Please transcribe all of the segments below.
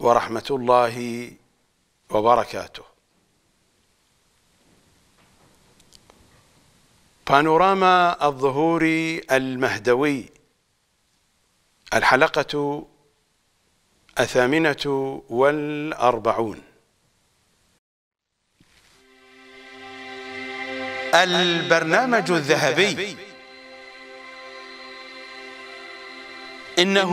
ورحمة الله وبركاته بانوراما الظهور المهدوي الحلقة الثامنة والأربعون البرنامج الذهبي إنه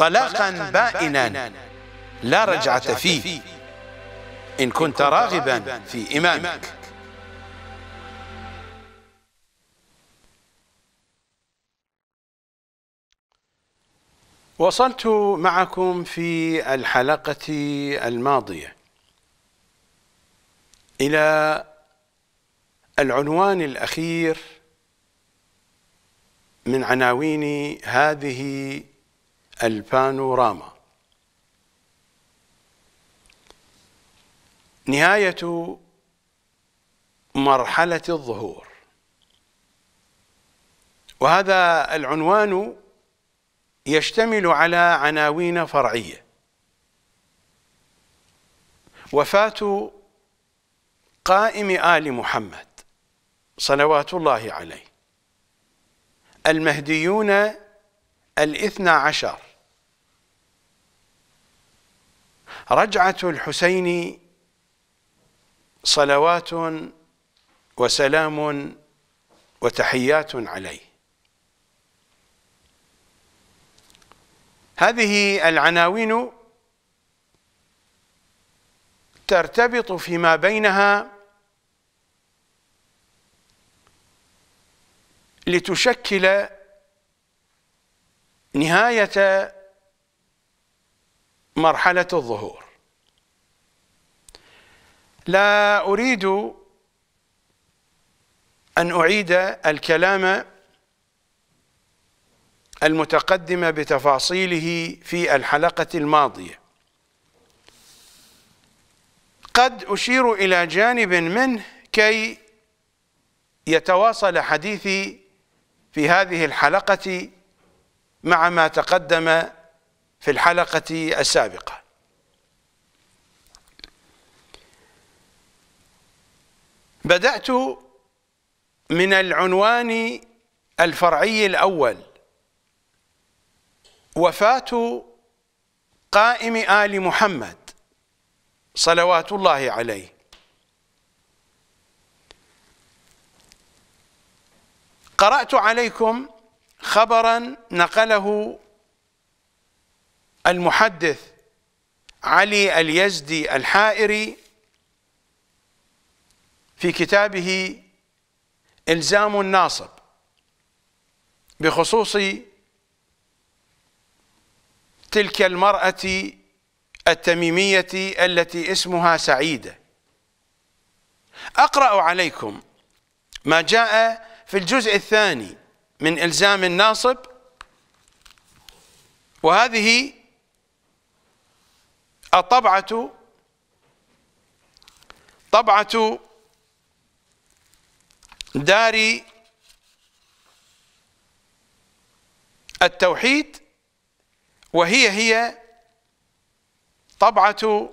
طلاقا بائنا لا رجعة فيه إن كنت راغبا في إمامك وصلت معكم في الحلقة الماضية إلى العنوان الأخير من عناوين هذه البانوراما نهاية مرحلة الظهور وهذا العنوان يشتمل على عناوين فرعية وفاة قائم آل محمد صلوات الله عليه المهديون الاثنى عشر رجعة الحسين صلوات وسلام وتحيات عليه هذه العناوين ترتبط فيما بينها لتشكل نهايه مرحلة الظهور لا أريد أن أعيد الكلام المتقدم بتفاصيله في الحلقة الماضية قد أشير إلى جانب منه كي يتواصل حديثي في هذه الحلقة مع ما تقدم في الحلقة السابقة بدأت من العنوان الفرعي الأول وفاة قائم آل محمد صلوات الله عليه قرأت عليكم خبرا نقله المحدث علي اليزدي الحائري في كتابه إلزام الناصب بخصوص تلك المرأة التميمية التي اسمها سعيدة أقرأ عليكم ما جاء في الجزء الثاني من إلزام الناصب وهذه الطبعة طبعة دار التوحيد وهي هي طبعة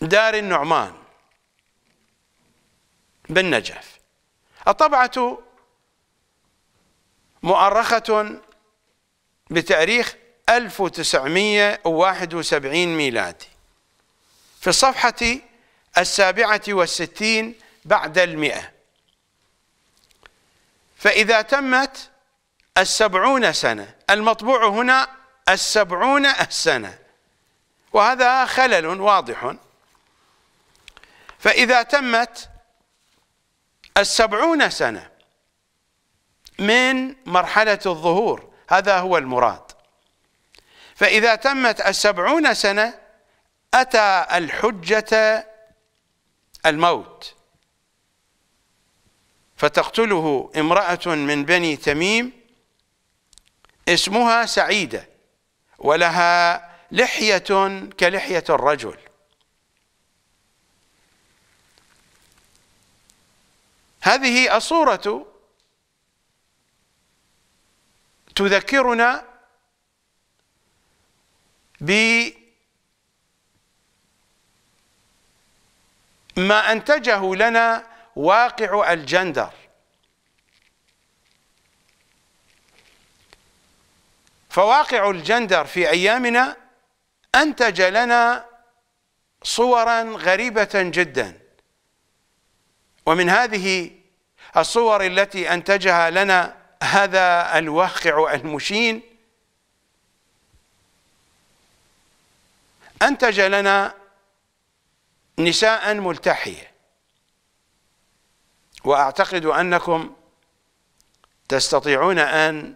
دار النعمان بالنجف الطبعة مؤرخة بتاريخ 1971 ميلادي في الصفحة السابعة والستين بعد المئة فإذا تمت السبعون سنة المطبوع هنا السبعون السنة وهذا خلل واضح فإذا تمت السبعون سنة من مرحلة الظهور هذا هو المراد فإذا تمت السبعون سنة أتى الحجة الموت فتقتله امرأة من بني تميم اسمها سعيدة ولها لحية كلحية الرجل هذه الصورة تذكرنا ب ما انتجه لنا واقع الجندر فواقع الجندر في ايامنا انتج لنا صورا غريبه جدا ومن هذه الصور التي انتجها لنا هذا الواقع المشين أنتج لنا نساء ملتحية وأعتقد أنكم تستطيعون أن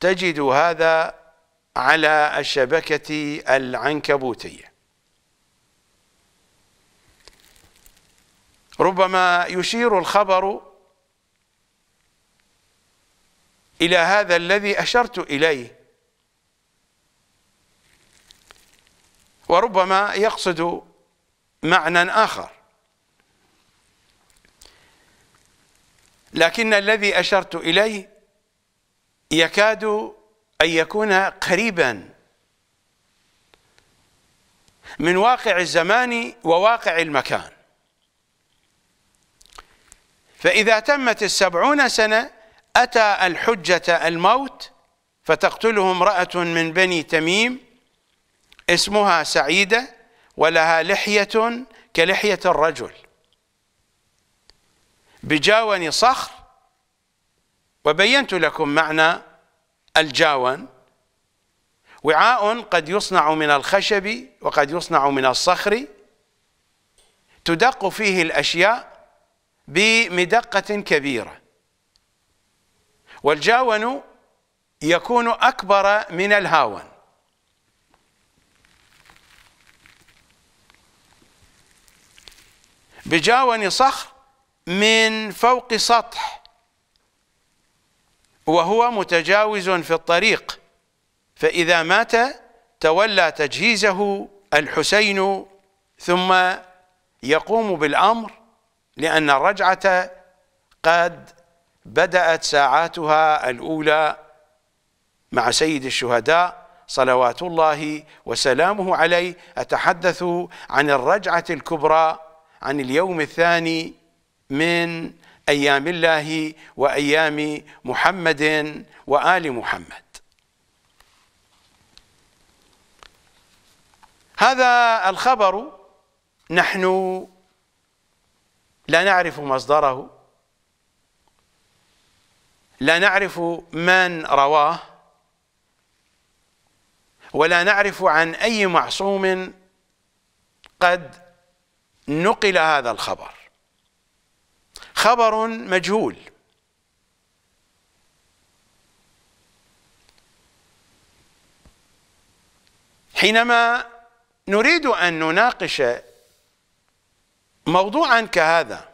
تجدوا هذا على الشبكة العنكبوتية ربما يشير الخبر إلى هذا الذي أشرت إليه وربما يقصد معنى آخر لكن الذي أشرت إليه يكاد أن يكون قريبا من واقع الزمان وواقع المكان فإذا تمت السبعون سنة أتى الحجة الموت فتقتله امرأة من بني تميم اسمها سعيدة ولها لحية كلحية الرجل بجاون صخر وبينت لكم معنى الجاون وعاء قد يصنع من الخشب وقد يصنع من الصخر تدق فيه الأشياء بمدقة كبيرة والجاون يكون أكبر من الهاون بجاون صخر من فوق سطح وهو متجاوز في الطريق فإذا مات تولى تجهيزه الحسين ثم يقوم بالأمر لأن الرجعة قد بدأت ساعاتها الأولى مع سيد الشهداء صلوات الله وسلامه عليه أتحدث عن الرجعة الكبرى عن اليوم الثاني من أيام الله وأيام محمد وآل محمد هذا الخبر نحن لا نعرف مصدره لا نعرف من رواه ولا نعرف عن أي معصوم قد نقل هذا الخبر خبر مجهول حينما نريد أن نناقش موضوعا كهذا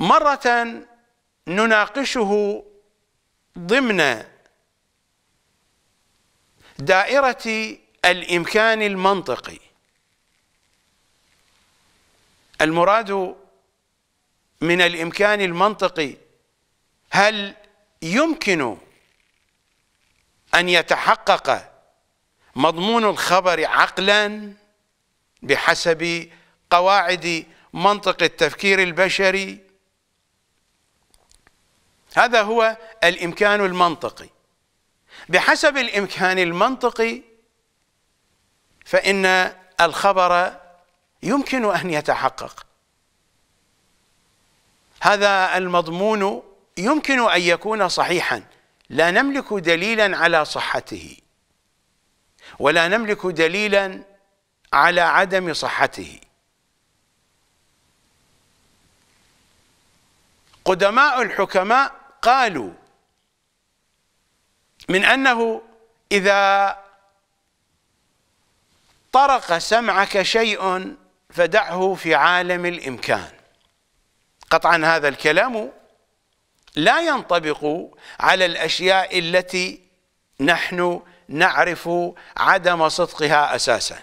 مرة نناقشه ضمن دائرة الإمكان المنطقي المراد من الإمكان المنطقي هل يمكن أن يتحقق مضمون الخبر عقلا بحسب قواعد منطق التفكير البشري هذا هو الإمكان المنطقي بحسب الإمكان المنطقي فإن الخبر يمكن أن يتحقق هذا المضمون يمكن أن يكون صحيحا لا نملك دليلا على صحته ولا نملك دليلا على عدم صحته قدماء الحكماء قالوا من أنه إذا طرق سمعك شيء فدعه في عالم الإمكان قطعا هذا الكلام لا ينطبق على الأشياء التي نحن نعرف عدم صدقها أساسا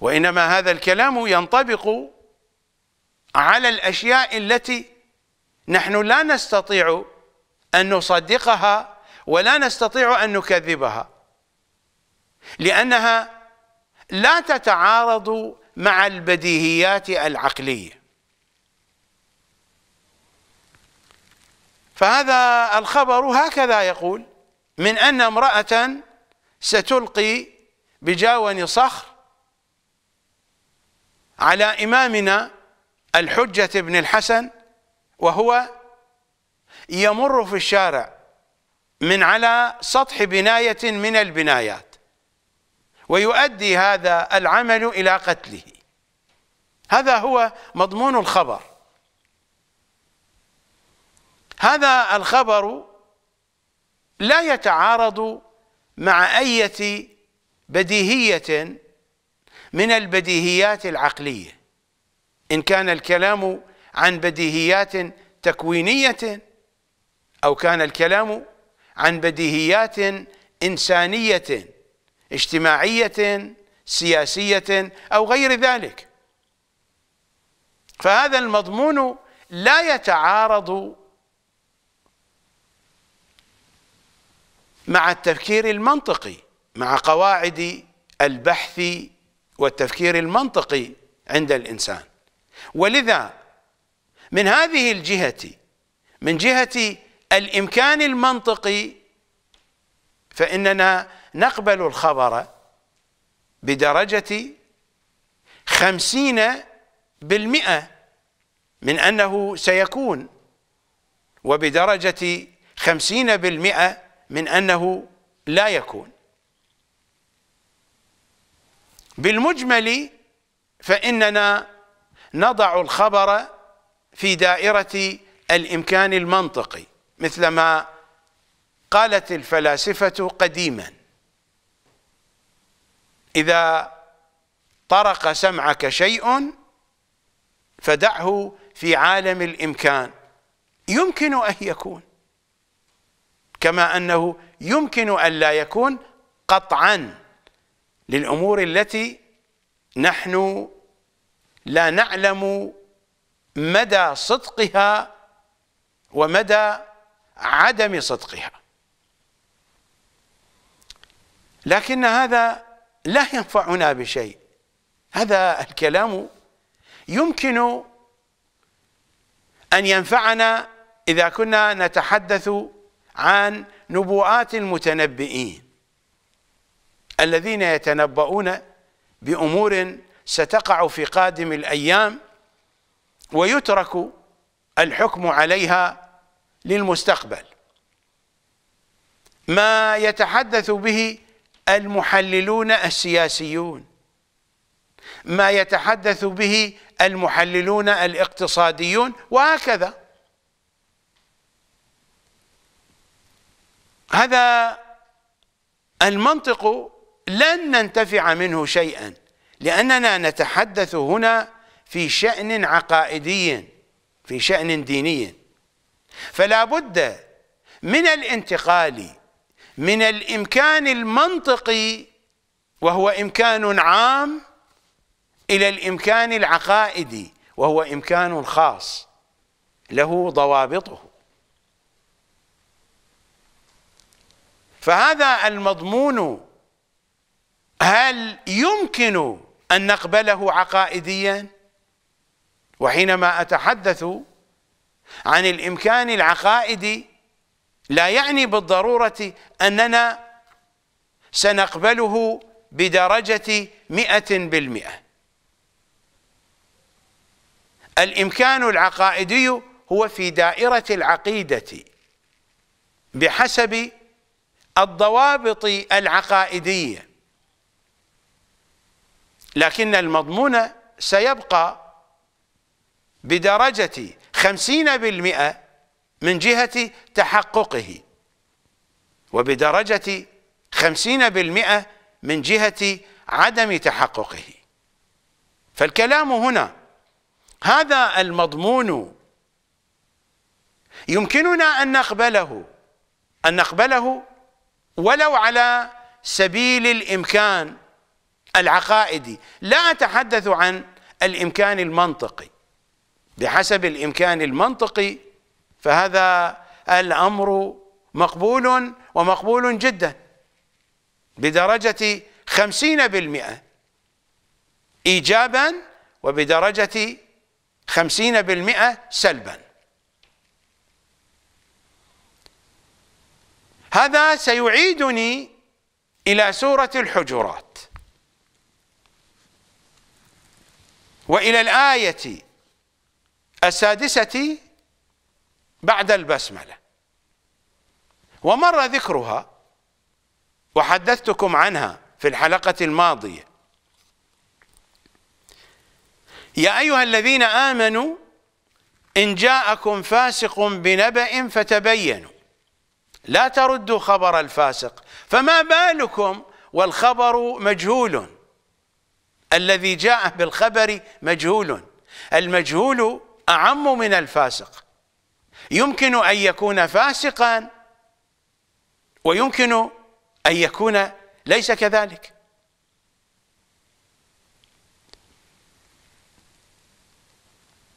وإنما هذا الكلام ينطبق على الأشياء التي نحن لا نستطيع أن نصدقها ولا نستطيع أن نكذبها لأنها لا تتعارض مع البديهيات العقلية فهذا الخبر هكذا يقول من أن امرأة ستلقي بجاون صخر على إمامنا الحجة بن الحسن وهو يمر في الشارع من على سطح بناية من البنايات ويؤدي هذا العمل إلى قتله هذا هو مضمون الخبر هذا الخبر لا يتعارض مع أية بديهية من البديهيات العقلية إن كان الكلام عن بديهيات تكوينية أو كان الكلام عن بديهيات إنسانية اجتماعية سياسية أو غير ذلك فهذا المضمون لا يتعارض مع التفكير المنطقي مع قواعد البحث والتفكير المنطقي عند الإنسان ولذا من هذه الجهة من جهة الإمكان المنطقي فإننا نقبل الخبر بدرجة خمسين بالمئة من أنه سيكون وبدرجة خمسين بالمئة من أنه لا يكون بالمجمل فإننا نضع الخبر في دائرة الإمكان المنطقي مثل ما قالت الفلاسفة قديما إذا طرق سمعك شيء فدعه في عالم الإمكان يمكن أن يكون كما أنه يمكن أن لا يكون قطعا للأمور التي نحن لا نعلم مدى صدقها ومدى عدم صدقها لكن هذا لا ينفعنا بشيء هذا الكلام يمكن أن ينفعنا إذا كنا نتحدث عن نبوءات المتنبئين الذين يتنبؤون بأمور ستقع في قادم الأيام ويترك الحكم عليها للمستقبل ما يتحدث به المحللون السياسيون ما يتحدث به المحللون الاقتصاديون وهكذا هذا المنطق لن ننتفع منه شيئا لأننا نتحدث هنا في شأن عقائدي في شأن ديني فلا بد من الانتقال من الإمكان المنطقي وهو إمكان عام إلى الإمكان العقائدي وهو إمكان خاص له ضوابطه فهذا المضمون هل يمكن أن نقبله عقائدياً وحينما أتحدث عن الإمكان العقائدي لا يعني بالضرورة أننا سنقبله بدرجة مئة بالمئة الإمكان العقائدي هو في دائرة العقيدة بحسب الضوابط العقائدية لكن المضمون سيبقى بدرجة خمسين بالمئة من جهة تحققه وبدرجة خمسين بالمئة من جهة عدم تحققه فالكلام هنا هذا المضمون يمكننا أن نقبله أن نقبله ولو على سبيل الإمكان العقائدي لا أتحدث عن الإمكان المنطقي بحسب الامكان المنطقي فهذا الامر مقبول ومقبول جدا بدرجة خمسين بالمئة إيجابا وبدرجة خمسين بالمئة سلبا هذا سيعيدني إلى سورة الحجرات وإلى الآية السادسة بعد البسملة ومر ذكرها وحدثتكم عنها في الحلقة الماضية يا أيها الذين آمنوا إن جاءكم فاسق بنبأ فتبينوا لا تردوا خبر الفاسق فما بالكم والخبر مجهول الذي جاء بالخبر مجهول المجهول أعم من الفاسق يمكن أن يكون فاسقا ويمكن أن يكون ليس كذلك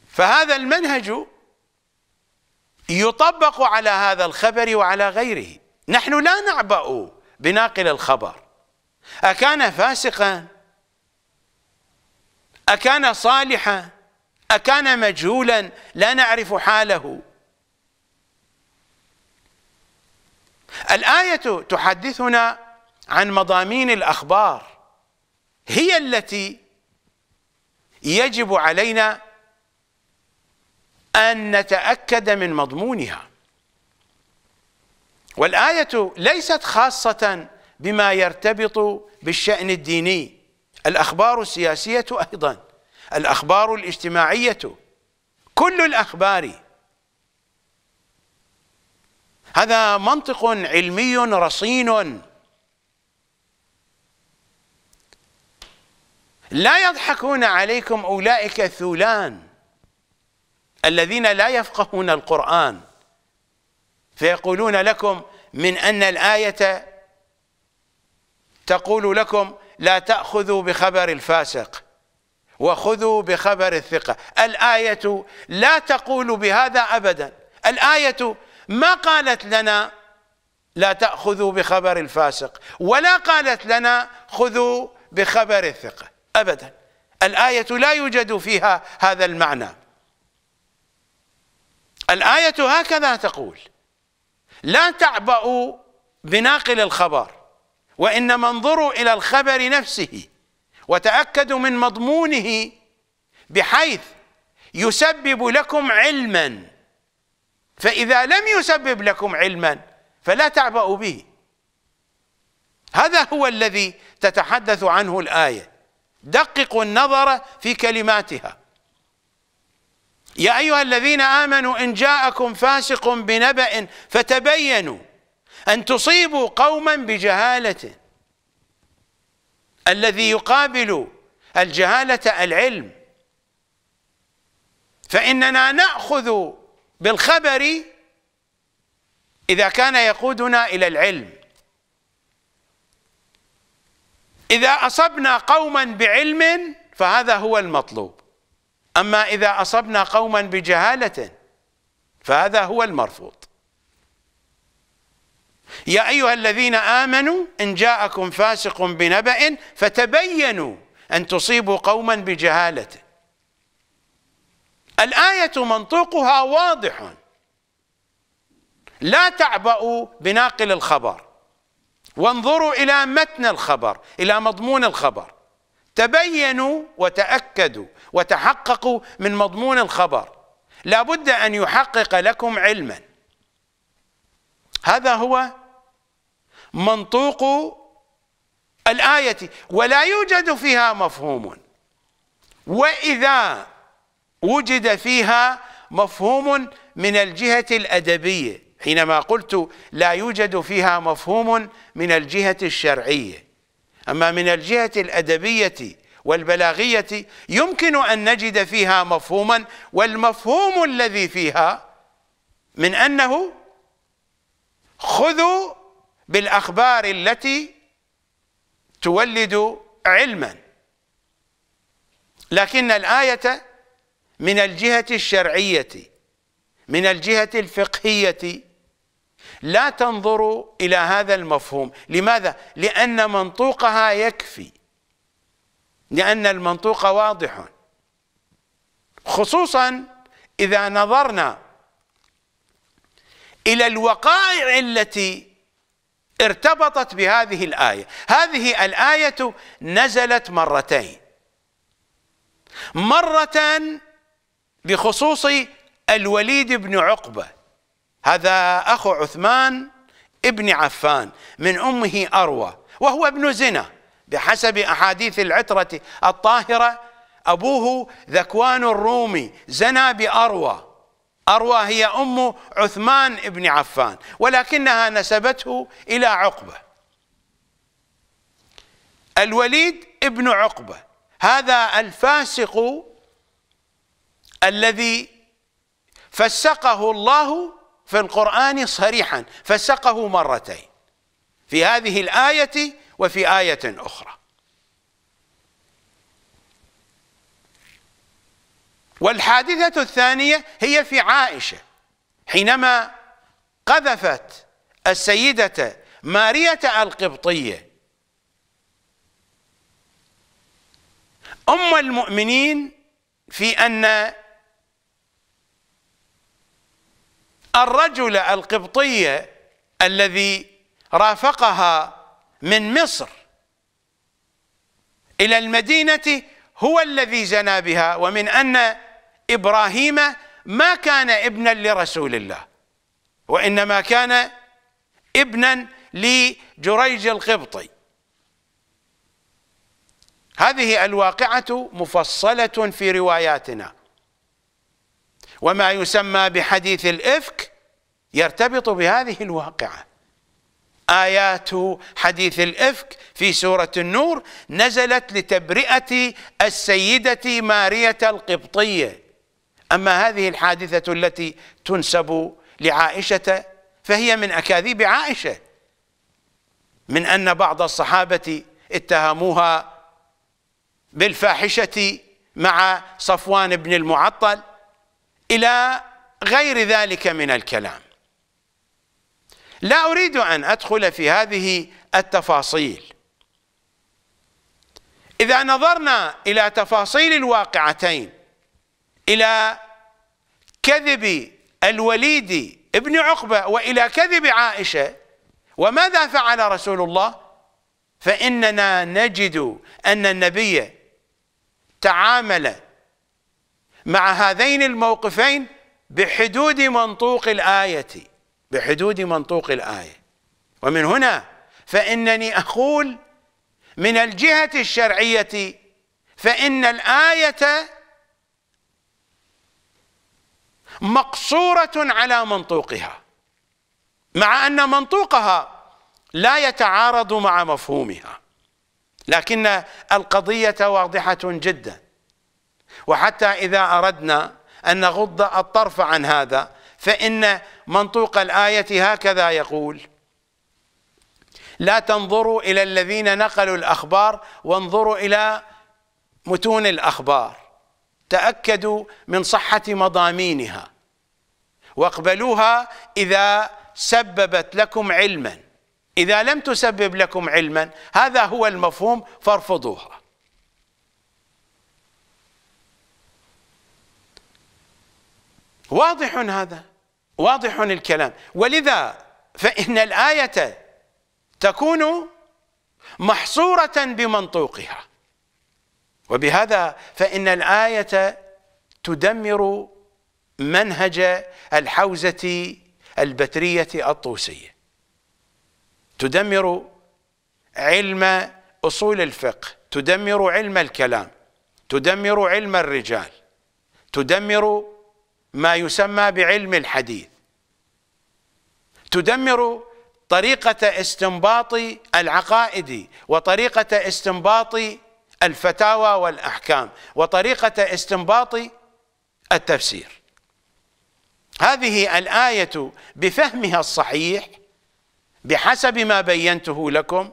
فهذا المنهج يطبق على هذا الخبر وعلى غيره نحن لا نعبأ بناقل الخبر أكان فاسقا أكان صالحا أكان مجهولا لا نعرف حاله الآية تحدثنا عن مضامين الأخبار هي التي يجب علينا أن نتأكد من مضمونها والآية ليست خاصة بما يرتبط بالشأن الديني الأخبار السياسية أيضاً الأخبار الاجتماعية كل الأخبار هذا منطق علمي رصين لا يضحكون عليكم أولئك الثولان الذين لا يفقهون القرآن فيقولون لكم من أن الآية تقول لكم لا تأخذوا بخبر الفاسق وخذوا بخبر الثقة الآية لا تقول بهذا أبدا الآية ما قالت لنا لا تأخذوا بخبر الفاسق ولا قالت لنا خذوا بخبر الثقة أبدا الآية لا يوجد فيها هذا المعنى الآية هكذا تقول لا تعبأوا بناقل الخبر وإنما انظروا إلى الخبر نفسه وتاكدوا من مضمونه بحيث يسبب لكم علما فاذا لم يسبب لكم علما فلا تعبأوا به هذا هو الذي تتحدث عنه الايه دققوا النظر في كلماتها يا ايها الذين امنوا ان جاءكم فاسق بنبأ فتبينوا ان تصيبوا قوما بجهاله الذي يقابل الجهالة العلم فإننا نأخذ بالخبر إذا كان يقودنا إلى العلم إذا أصبنا قوما بعلم فهذا هو المطلوب أما إذا أصبنا قوما بجهالة فهذا هو المرفوض يا أيها الذين آمنوا إن جاءكم فاسق بنبأ فتبينوا أن تصيبوا قوما بجهالة الآية منطوقها واضح لا تعبأوا بناقل الخبر وانظروا إلى متن الخبر إلى مضمون الخبر تبينوا وتأكدوا وتحققوا من مضمون الخبر لابد أن يحقق لكم علما هذا هو منطوق الآية ولا يوجد فيها مفهوم وإذا وجد فيها مفهوم من الجهة الأدبية حينما قلت لا يوجد فيها مفهوم من الجهة الشرعية أما من الجهة الأدبية والبلاغية يمكن أن نجد فيها مفهوما والمفهوم الذي فيها من أنه خذوا بالاخبار التي تولد علما لكن الايه من الجهه الشرعيه من الجهه الفقهيه لا تنظر الى هذا المفهوم لماذا لان منطوقها يكفي لان المنطوق واضح خصوصا اذا نظرنا الى الوقائع التي ارتبطت بهذه الآية هذه الآية نزلت مرتين مرة بخصوص الوليد بن عقبة هذا أخو عثمان ابن عفان من أمه أروى وهو ابن زنا بحسب أحاديث العترة الطاهرة أبوه ذكوان الرومي زنا بأروى أروى هي أم عثمان بن عفان ولكنها نسبته إلى عقبة الوليد ابن عقبة هذا الفاسق الذي فسقه الله في القرآن صريحا فسقه مرتين في هذه الآية وفي آية أخرى والحادثة الثانية هي في عائشة حينما قذفت السيدة مارية القبطية أم المؤمنين في أن الرجل القبطية الذي رافقها من مصر إلى المدينة هو الذي زنى بها ومن أن إبراهيم ما كان ابنا لرسول الله وإنما كان ابنا لجريج القبطي هذه الواقعة مفصلة في رواياتنا وما يسمى بحديث الإفك يرتبط بهذه الواقعة آيات حديث الإفك في سورة النور نزلت لتبرئة السيدة مارية القبطية أما هذه الحادثة التي تنسب لعائشة فهي من أكاذيب عائشة من أن بعض الصحابة اتهموها بالفاحشة مع صفوان بن المعطل إلى غير ذلك من الكلام لا أريد أن أدخل في هذه التفاصيل إذا نظرنا إلى تفاصيل الواقعتين إلى كذب الوليد ابن عقبة وإلى كذب عائشة وماذا فعل رسول الله فإننا نجد أن النبي تعامل مع هذين الموقفين بحدود منطوق الآية بحدود منطوق الآية ومن هنا فإنني أقول من الجهة الشرعية فإن الآية مقصورة على منطوقها مع أن منطوقها لا يتعارض مع مفهومها لكن القضية واضحة جدا وحتى إذا أردنا أن نغض الطرف عن هذا فإن منطوق الآية هكذا يقول لا تنظروا إلى الذين نقلوا الأخبار وانظروا إلى متون الأخبار تأكدوا من صحة مضامينها واقبلوها إذا سببت لكم علما إذا لم تسبب لكم علما هذا هو المفهوم فارفضوها واضح هذا واضح الكلام ولذا فإن الآية تكون محصورة بمنطوقها وبهذا فإن الآية تدمر منهج الحوزة البترية الطوسية تدمر علم أصول الفقه تدمر علم الكلام تدمر علم الرجال تدمر ما يسمى بعلم الحديث تدمر طريقة استنباط العقائد وطريقة استنباط الفتاوى والأحكام وطريقة استنباط التفسير هذه الآية بفهمها الصحيح بحسب ما بينته لكم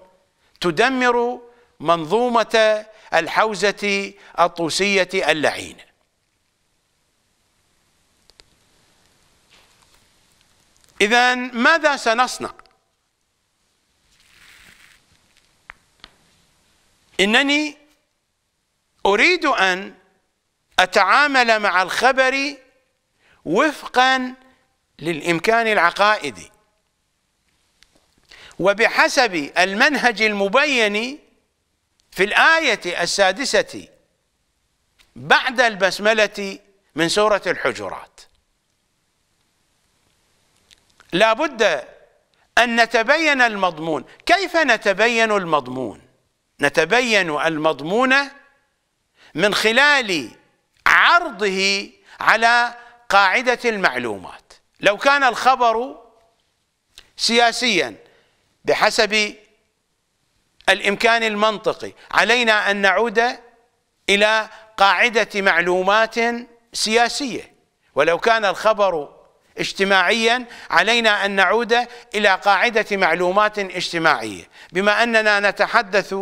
تدمر منظومة الحوزة الطوسية اللعينة إذا ماذا سنصنع إنني أريد أن أتعامل مع الخبر وفقا للإمكان العقائدي وبحسب المنهج المبين في الآية السادسة بعد البسملة من سورة الحجرات لا بد أن نتبين المضمون كيف نتبين المضمون نتبين المضمون من خلال عرضه على قاعدة المعلومات لو كان الخبر سياسيا بحسب الإمكان المنطقي علينا أن نعود إلى قاعدة معلومات سياسية ولو كان الخبر اجتماعيا علينا أن نعود إلى قاعدة معلومات اجتماعية بما أننا نتحدث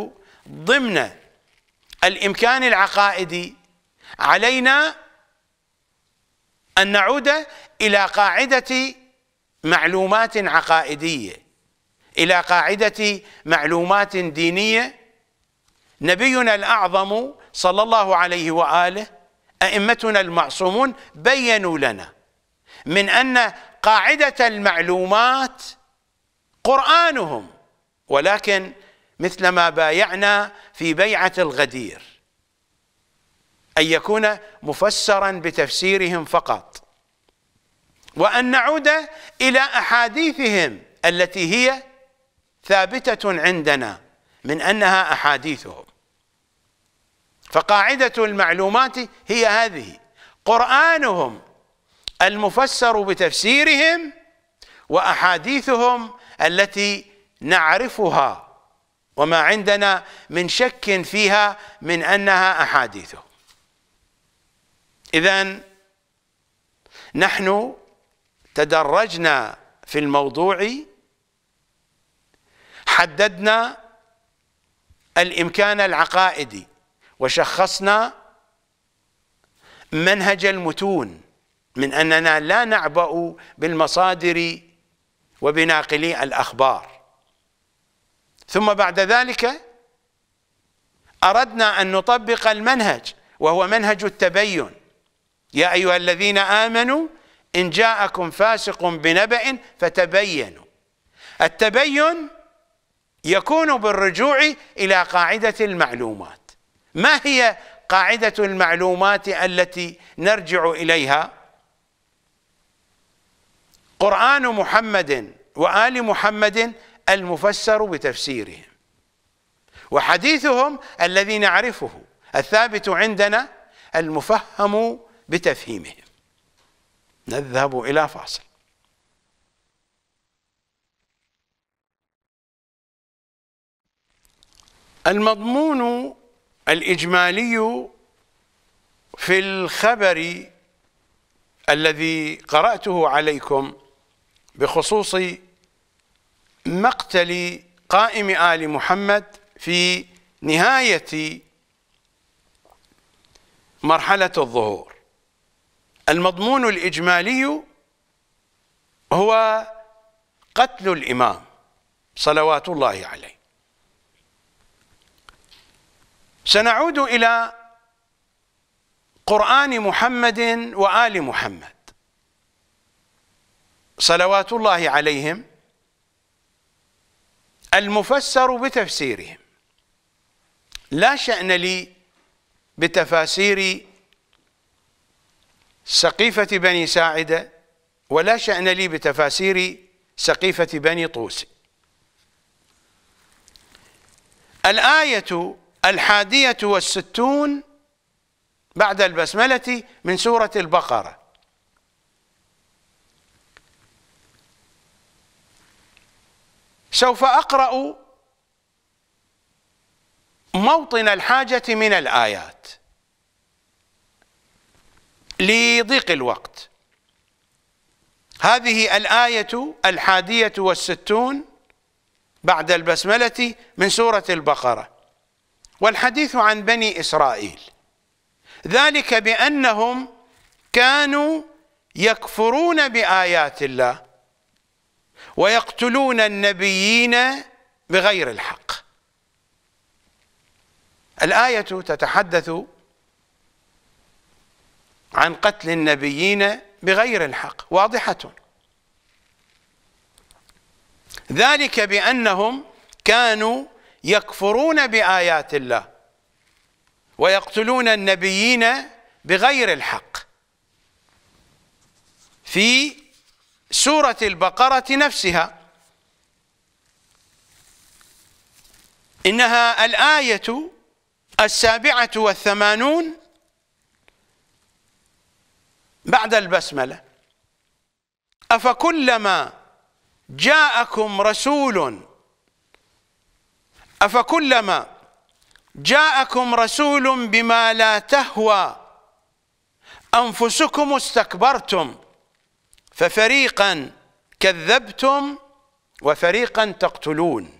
ضمن الامكان العقائدي علينا ان نعود الى قاعده معلومات عقائديه الى قاعده معلومات دينيه نبينا الاعظم صلى الله عليه واله ائمتنا المعصومون بينوا لنا من ان قاعده المعلومات قرانهم ولكن مثلما بايعنا في بيعة الغدير أن يكون مفسرا بتفسيرهم فقط وأن نعود إلى أحاديثهم التي هي ثابتة عندنا من أنها أحاديثهم فقاعدة المعلومات هي هذه قرآنهم المفسر بتفسيرهم وأحاديثهم التي نعرفها وما عندنا من شك فيها من انها احاديثه اذا نحن تدرجنا في الموضوع حددنا الامكان العقائدي وشخصنا منهج المتون من اننا لا نعبأ بالمصادر وبناقلي الاخبار ثم بعد ذلك أردنا أن نطبق المنهج وهو منهج التبين يا أيها الذين آمنوا إن جاءكم فاسق بنبأ فتبينوا التبين يكون بالرجوع إلى قاعدة المعلومات ما هي قاعدة المعلومات التي نرجع إليها قرآن محمد وآل محمد المفسر بتفسيرهم وحديثهم الذي نعرفه الثابت عندنا المفهم بتفهيمهم نذهب إلى فاصل المضمون الإجمالي في الخبر الذي قرأته عليكم بخصوص مقتل قائم آل محمد في نهاية مرحلة الظهور المضمون الإجمالي هو قتل الإمام صلوات الله عليه سنعود إلى قرآن محمد وآل محمد صلوات الله عليهم المفسر بتفسيرهم لا شأن لي بتفاسير سقيفة بني ساعدة ولا شأن لي بتفاسير سقيفة بني طوس الآية الحادية والستون بعد البسملة من سورة البقرة سوف أقرأ موطن الحاجة من الآيات لضيق الوقت هذه الآية الحادية والستون بعد البسملة من سورة البقرة والحديث عن بني إسرائيل ذلك بأنهم كانوا يكفرون بآيات الله ويقتلون النبيين بغير الحق الآية تتحدث عن قتل النبيين بغير الحق واضحة ذلك بأنهم كانوا يكفرون بآيات الله ويقتلون النبيين بغير الحق في سورة البقرة نفسها إنها الآية السابعة والثمانون بعد البسملة أفكلما جاءكم رسول أفكلما جاءكم رسول بما لا تهوى أنفسكم استكبرتم ففريقا كذبتم وفريقا تقتلون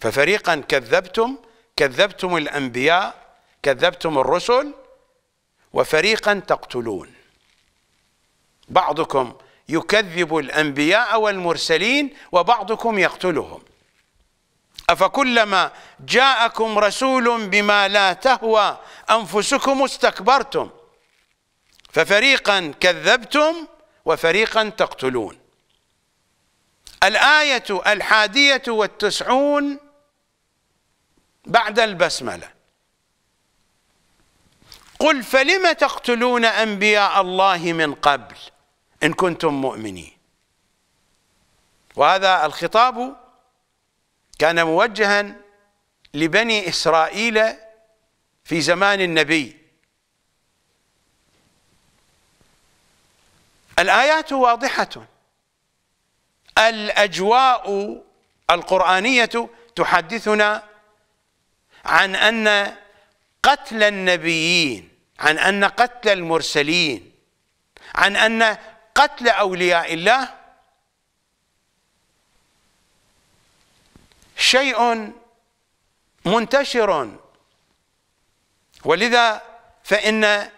ففريقا كذبتم كذبتم الأنبياء كذبتم الرسل وفريقا تقتلون بعضكم يكذب الأنبياء والمرسلين وبعضكم يقتلهم أفكلما جاءكم رسول بما لا تهوى أنفسكم استكبرتم ففريقا كذبتم وفريقا تقتلون الآية الحادية والتسعون بعد البسملة قل فلم تقتلون أنبياء الله من قبل إن كنتم مؤمنين وهذا الخطاب كان موجها لبني إسرائيل في زمان النبي الآيات واضحة الأجواء القرآنية تحدثنا عن أن قتل النبيين عن أن قتل المرسلين عن أن قتل أولياء الله شيء منتشر ولذا فإن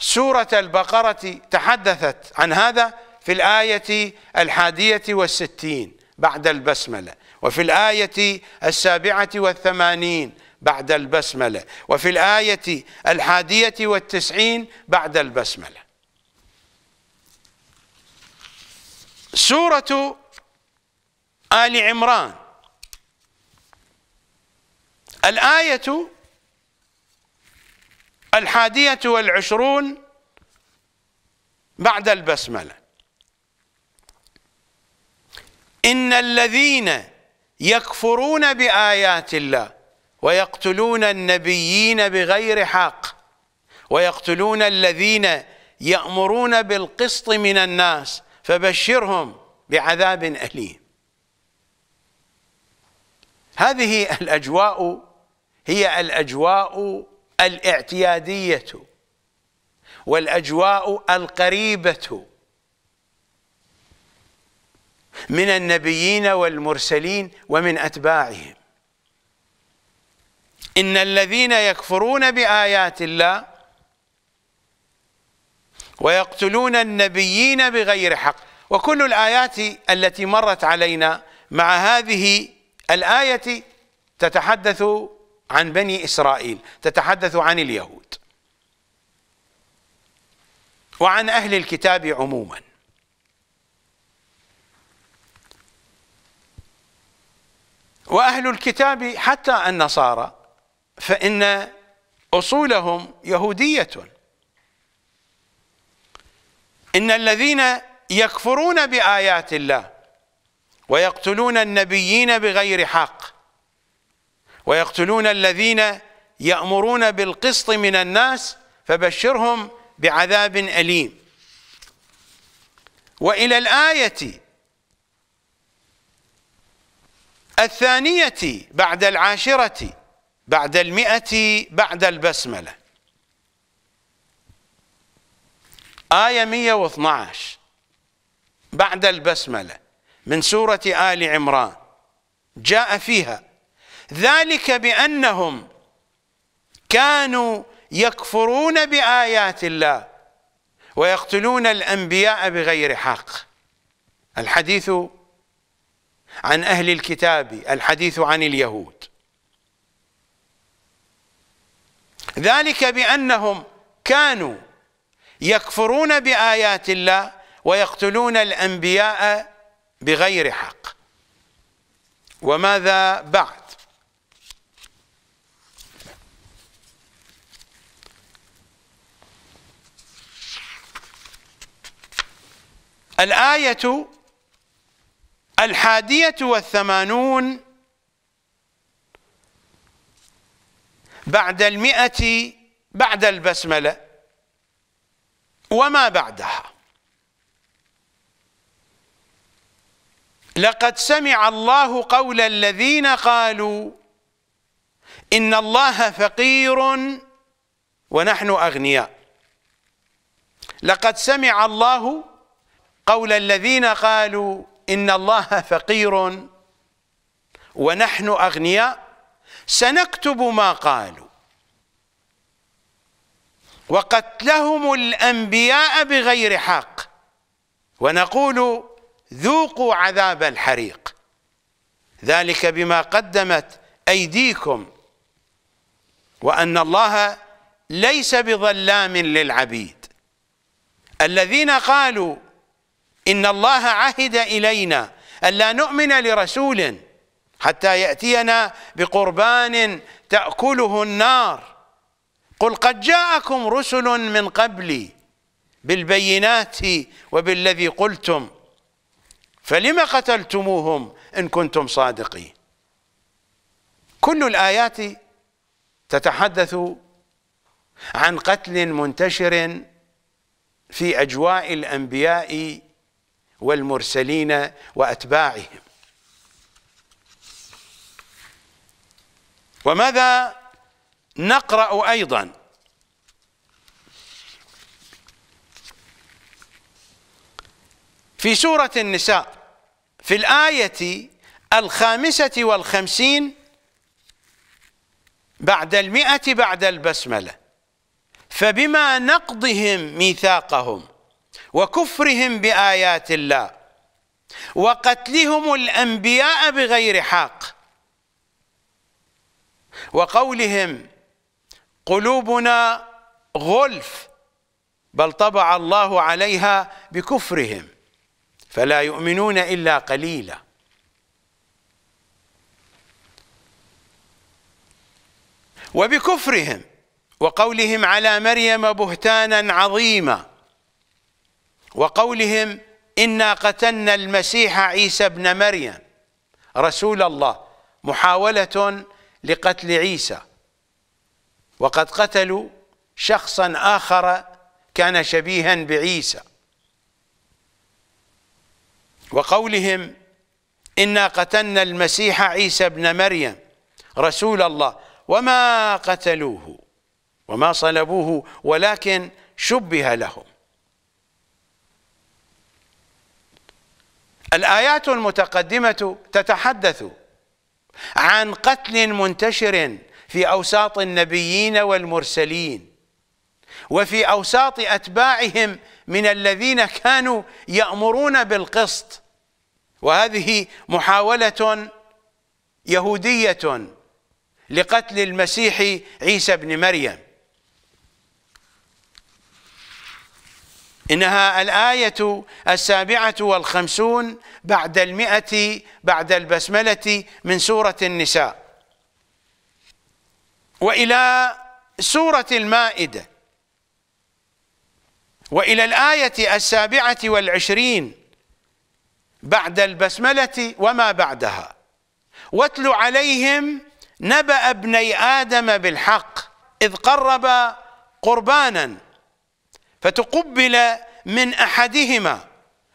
سورة البقرة تحدثت عن هذا في الآية الحادية والستين بعد البسملة وفي الآية السابعة والثمانين بعد البسملة وفي الآية الحادية والتسعين بعد البسملة سورة آل عمران الآية الحادية والعشرون بعد البسملة إن الذين يكفرون بآيات الله ويقتلون النبيين بغير حق ويقتلون الذين يأمرون بالقسط من الناس فبشرهم بعذاب أليم هذه الأجواء هي الأجواء الاعتيادية والأجواء القريبة من النبيين والمرسلين ومن أتباعهم إن الذين يكفرون بآيات الله ويقتلون النبيين بغير حق وكل الآيات التي مرت علينا مع هذه الآية تتحدث عن بني إسرائيل تتحدث عن اليهود وعن أهل الكتاب عموما وأهل الكتاب حتى النصارى فإن أصولهم يهودية إن الذين يكفرون بآيات الله ويقتلون النبيين بغير حق ويقتلون الذين يأمرون بالقسط من الناس فبشرهم بعذاب أليم وإلى الآية الثانية بعد العاشرة بعد المئة بعد البسملة آية 112 بعد البسملة من سورة آل عمران جاء فيها ذلك بأنهم كانوا يكفرون بآيات الله ويقتلون الأنبياء بغير حق الحديث عن أهل الكتاب الحديث عن اليهود ذلك بأنهم كانوا يكفرون بآيات الله ويقتلون الأنبياء بغير حق وماذا بعد الآية الحادية والثمانون بعد المئة بعد البسملة وما بعدها لقد سمع الله قول الذين قالوا إن الله فقير ونحن أغنياء لقد سمع الله قول الذين قالوا إن الله فقير ونحن أغنياء سنكتب ما قالوا وقتلهم الأنبياء بغير حق ونقول ذوقوا عذاب الحريق ذلك بما قدمت أيديكم وأن الله ليس بظلام للعبيد الذين قالوا إن الله عهد إلينا ألا نؤمن لرسول حتى يأتينا بقربان تأكله النار قل قد جاءكم رسل من قبلي بالبينات وبالذي قلتم فلم قتلتموهم إن كنتم صادقين كل الآيات تتحدث عن قتل منتشر في أجواء الأنبياء والمرسلين وأتباعهم وماذا نقرأ أيضا في سورة النساء في الآية الخامسة والخمسين بعد المئة بعد البسملة فبما نقضهم ميثاقهم وكفرهم بآيات الله وقتلهم الأنبياء بغير حق وقولهم قلوبنا غلف بل طبع الله عليها بكفرهم فلا يؤمنون إلا قليلا وبكفرهم وقولهم على مريم بهتانا عظيما وقولهم إنا قتلنا المسيح عيسى ابن مريم رسول الله محاولة لقتل عيسى وقد قتلوا شخصا آخر كان شبيها بعيسى وقولهم إنا قتلنا المسيح عيسى ابن مريم رسول الله وما قتلوه وما صلبوه ولكن شبه لهم الآيات المتقدمة تتحدث عن قتل منتشر في أوساط النبيين والمرسلين وفي أوساط أتباعهم من الذين كانوا يأمرون بالقسط وهذه محاولة يهودية لقتل المسيح عيسى بن مريم إنها الآية السابعة والخمسون بعد المئة بعد البسملة من سورة النساء وإلى سورة المائدة وإلى الآية السابعة والعشرين بعد البسملة وما بعدها واتل عليهم نبأ ابني آدم بالحق إذ قرب قربانا فتقبل من احدهما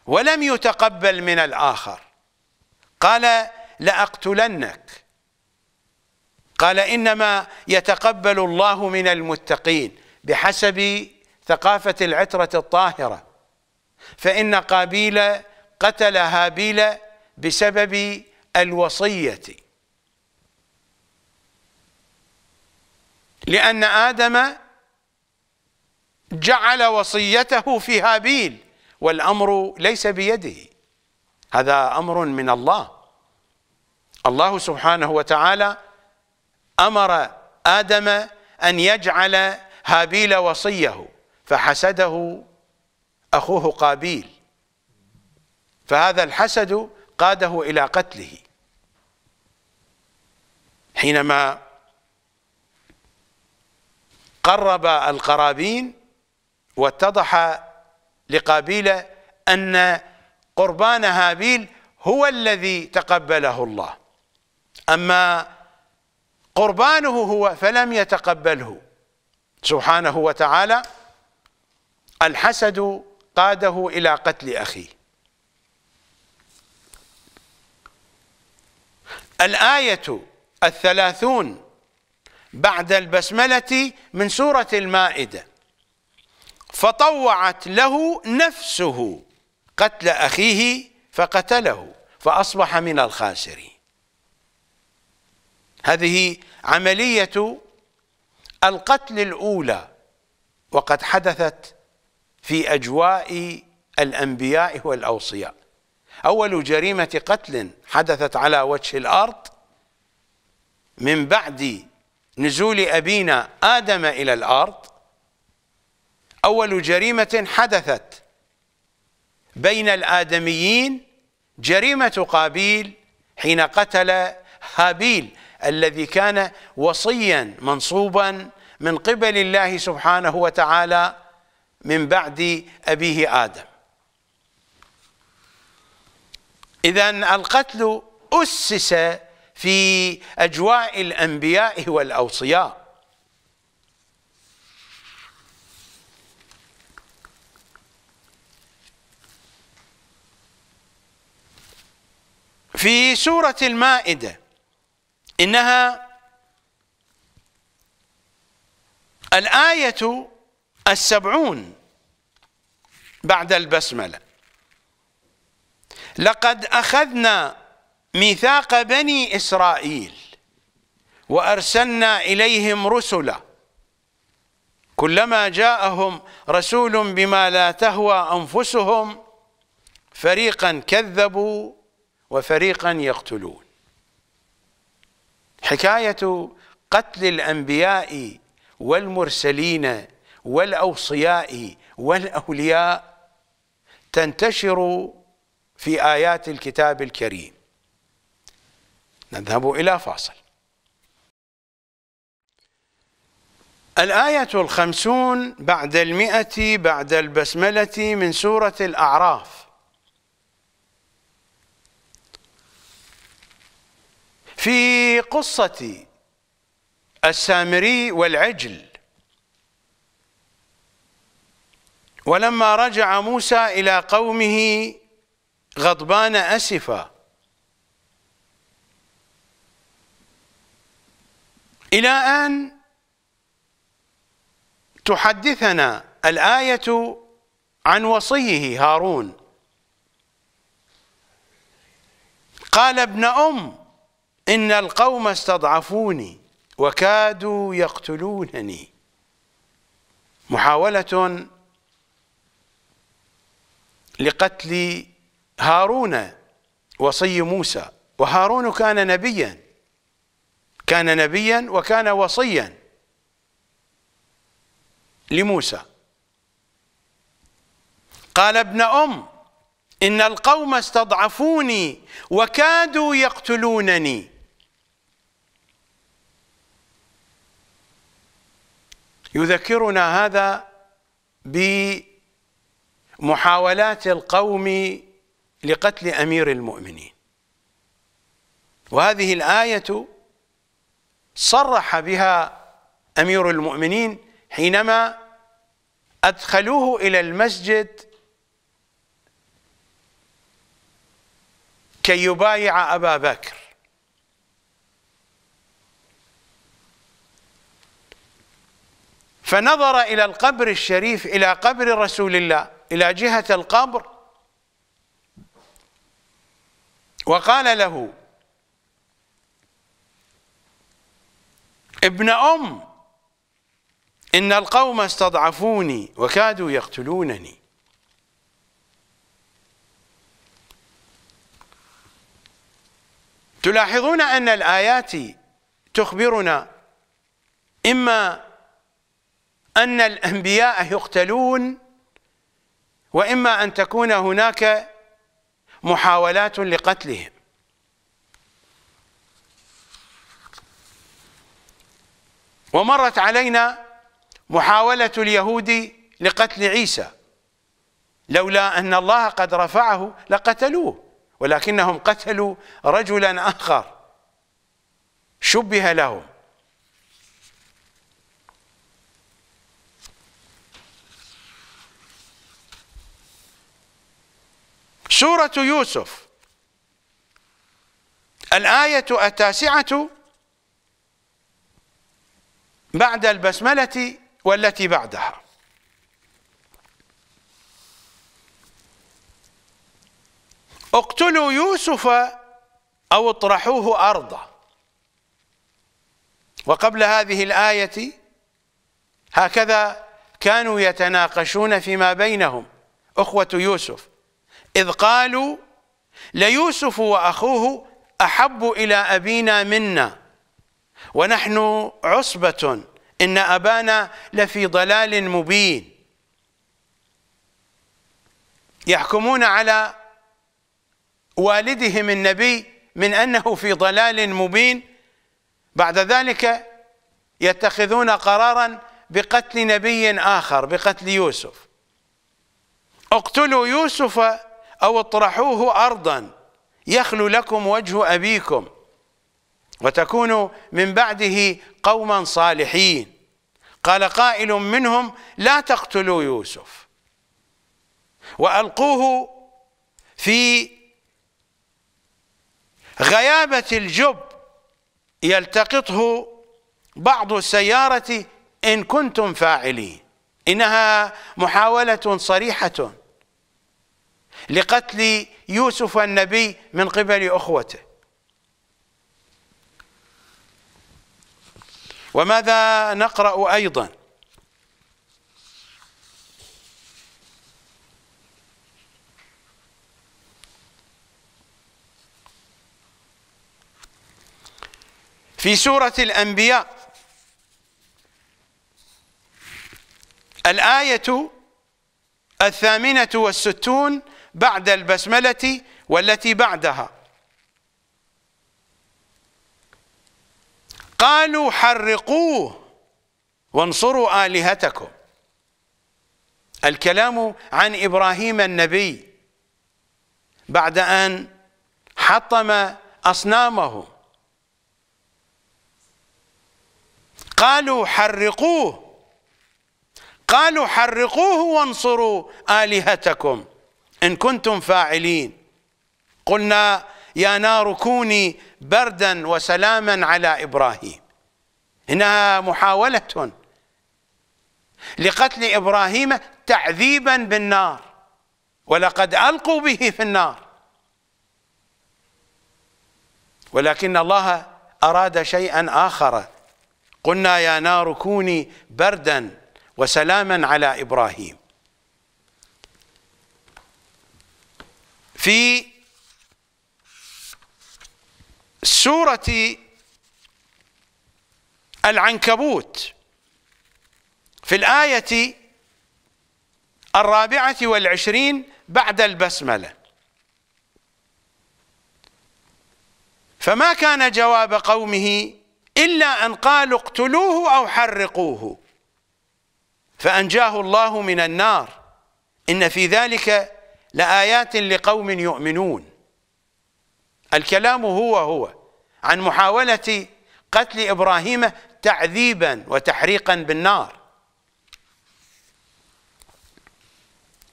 ولم يتقبل من الاخر قال لاقتلنك قال انما يتقبل الله من المتقين بحسب ثقافه العتره الطاهره فان قابيل قتل هابيل بسبب الوصيه لان ادم جعل وصيته في هابيل والأمر ليس بيده هذا أمر من الله الله سبحانه وتعالى أمر آدم أن يجعل هابيل وصيه فحسده أخوه قابيل فهذا الحسد قاده إلى قتله حينما قرب القرابين واتضح لقابيل أن قربان هابيل هو الذي تقبله الله أما قربانه هو فلم يتقبله سبحانه وتعالى الحسد قاده إلى قتل أخيه الآية الثلاثون بعد البسملة من سورة المائدة فطوعت له نفسه قتل أخيه فقتله فأصبح من الخاسرين هذه عملية القتل الأولى وقد حدثت في أجواء الأنبياء والأوصياء أول جريمة قتل حدثت على وجه الأرض من بعد نزول أبينا آدم إلى الأرض أول جريمة حدثت بين الآدميين جريمة قابيل حين قتل هابيل الذي كان وصيا منصوبا من قبل الله سبحانه وتعالى من بعد أبيه آدم إذا القتل أسس في أجواء الأنبياء والأوصياء في سورة المائدة إنها الآية السبعون بعد البسملة لقد أخذنا ميثاق بني إسرائيل وأرسلنا إليهم رسلا كلما جاءهم رسول بما لا تهوى أنفسهم فريقا كذبوا وفريقا يقتلون حكاية قتل الأنبياء والمرسلين والأوصياء والأولياء تنتشر في آيات الكتاب الكريم نذهب إلى فاصل الآية الخمسون بعد المئة بعد البسملة من سورة الأعراف في قصة السامري والعجل ولما رجع موسى إلى قومه غضبان أسفا إلى أن تحدثنا الآية عن وصيه هارون قال ابن أم إن القوم استضعفوني وكادوا يقتلونني محاولة لقتل هارون وصي موسى وهارون كان نبيا كان نبيا وكان وصيا لموسى قال ابن أم إن القوم استضعفوني وكادوا يقتلونني يذكرنا هذا بمحاولات القوم لقتل امير المؤمنين وهذه الايه صرح بها امير المؤمنين حينما ادخلوه الى المسجد كي يبايع ابا بكر فنظر إلى القبر الشريف إلى قبر رسول الله إلى جهة القبر وقال له ابن أم إن القوم استضعفوني وكادوا يقتلونني تلاحظون أن الآيات تخبرنا إما أن الأنبياء يقتلون وإما أن تكون هناك محاولات لقتلهم ومرت علينا محاولة اليهود لقتل عيسى لولا أن الله قد رفعه لقتلوه ولكنهم قتلوا رجلا آخر شبه لهم سورة يوسف الآية التاسعة بعد البسملة والتي بعدها اقتلوا يوسف أو اطرحوه أرضا وقبل هذه الآية هكذا كانوا يتناقشون فيما بينهم أخوة يوسف إذ قالوا ليوسف وأخوه أحب إلى أبينا منا ونحن عصبة إن أبانا لفي ضلال مبين يحكمون على والدهم النبي من أنه في ضلال مبين بعد ذلك يتخذون قرارا بقتل نبي آخر بقتل يوسف اقتلوا يوسف أو اطرحوه أرضا يخلو لكم وجه أبيكم وتكونوا من بعده قوما صالحين قال قائل منهم لا تقتلوا يوسف وألقوه في غيابة الجب يلتقطه بعض السيارة إن كنتم فاعلين إنها محاولة صريحة لقتل يوسف النبي من قبل أخوته وماذا نقرأ أيضا في سورة الأنبياء الآية الثامنة والستون بعد البسملة والتي بعدها قالوا حرقوه وانصروا آلهتكم الكلام عن إبراهيم النبي بعد أن حطم أصنامه قالوا حرقوه قالوا حرقوه وانصروا آلهتكم إن كنتم فاعلين قلنا يا نار كوني بردا وسلاما على إبراهيم إنها محاولة لقتل إبراهيم تعذيبا بالنار ولقد ألقوا به في النار ولكن الله أراد شيئا آخر قلنا يا نار كوني بردا وسلاما على إبراهيم في سورة العنكبوت في الآية الرابعة والعشرين بعد البسملة فما كان جواب قومه إلا أن قالوا اقتلوه أو حرقوه فأنجاه الله من النار إن في ذلك لآيات لقوم يؤمنون الكلام هو هو عن محاولة قتل إبراهيم تعذيبا وتحريقا بالنار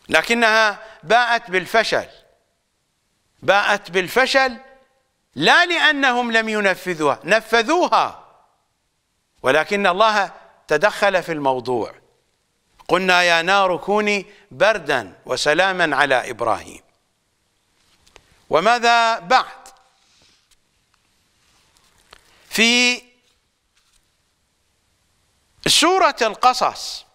لكنها باءت بالفشل باءت بالفشل لا لأنهم لم ينفذوها نفذوها ولكن الله تدخل في الموضوع قلنا يا نار كوني بردا وسلاما على إبراهيم وماذا بعد في سورة القصص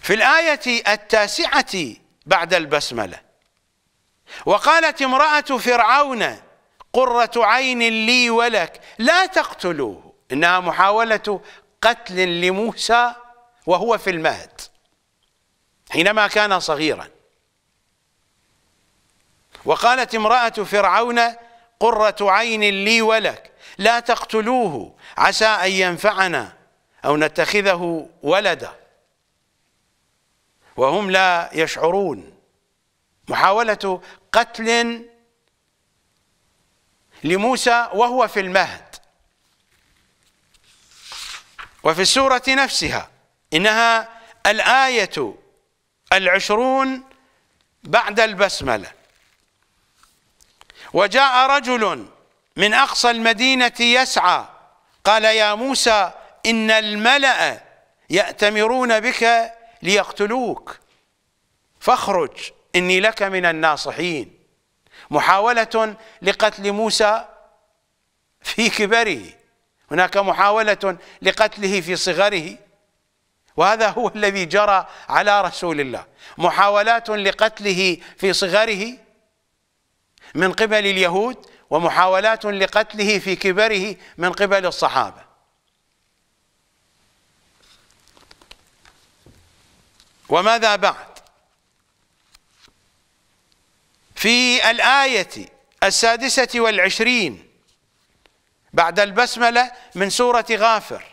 في الآية التاسعة بعد البسملة وقالت امرأة فرعون قرة عين لي ولك لا تقتلوه إنها محاولة قتل لموسى وهو في المهد حينما كان صغيرا وقالت امرأة فرعون قرة عين لي ولك لا تقتلوه عسى أن ينفعنا أو نتخذه ولدا وهم لا يشعرون محاولة قتل لموسى وهو في المهد وفي السورة نفسها إنها الآية العشرون بعد البسملة وجاء رجل من أقصى المدينة يسعى قال يا موسى إن الملأ يأتمرون بك ليقتلوك فاخرج إني لك من الناصحين محاولة لقتل موسى في كبره هناك محاولة لقتله في صغره وهذا هو الذي جرى على رسول الله محاولات لقتله في صغره من قبل اليهود ومحاولات لقتله في كبره من قبل الصحابة وماذا بعد في الآية السادسة والعشرين بعد البسملة من سورة غافر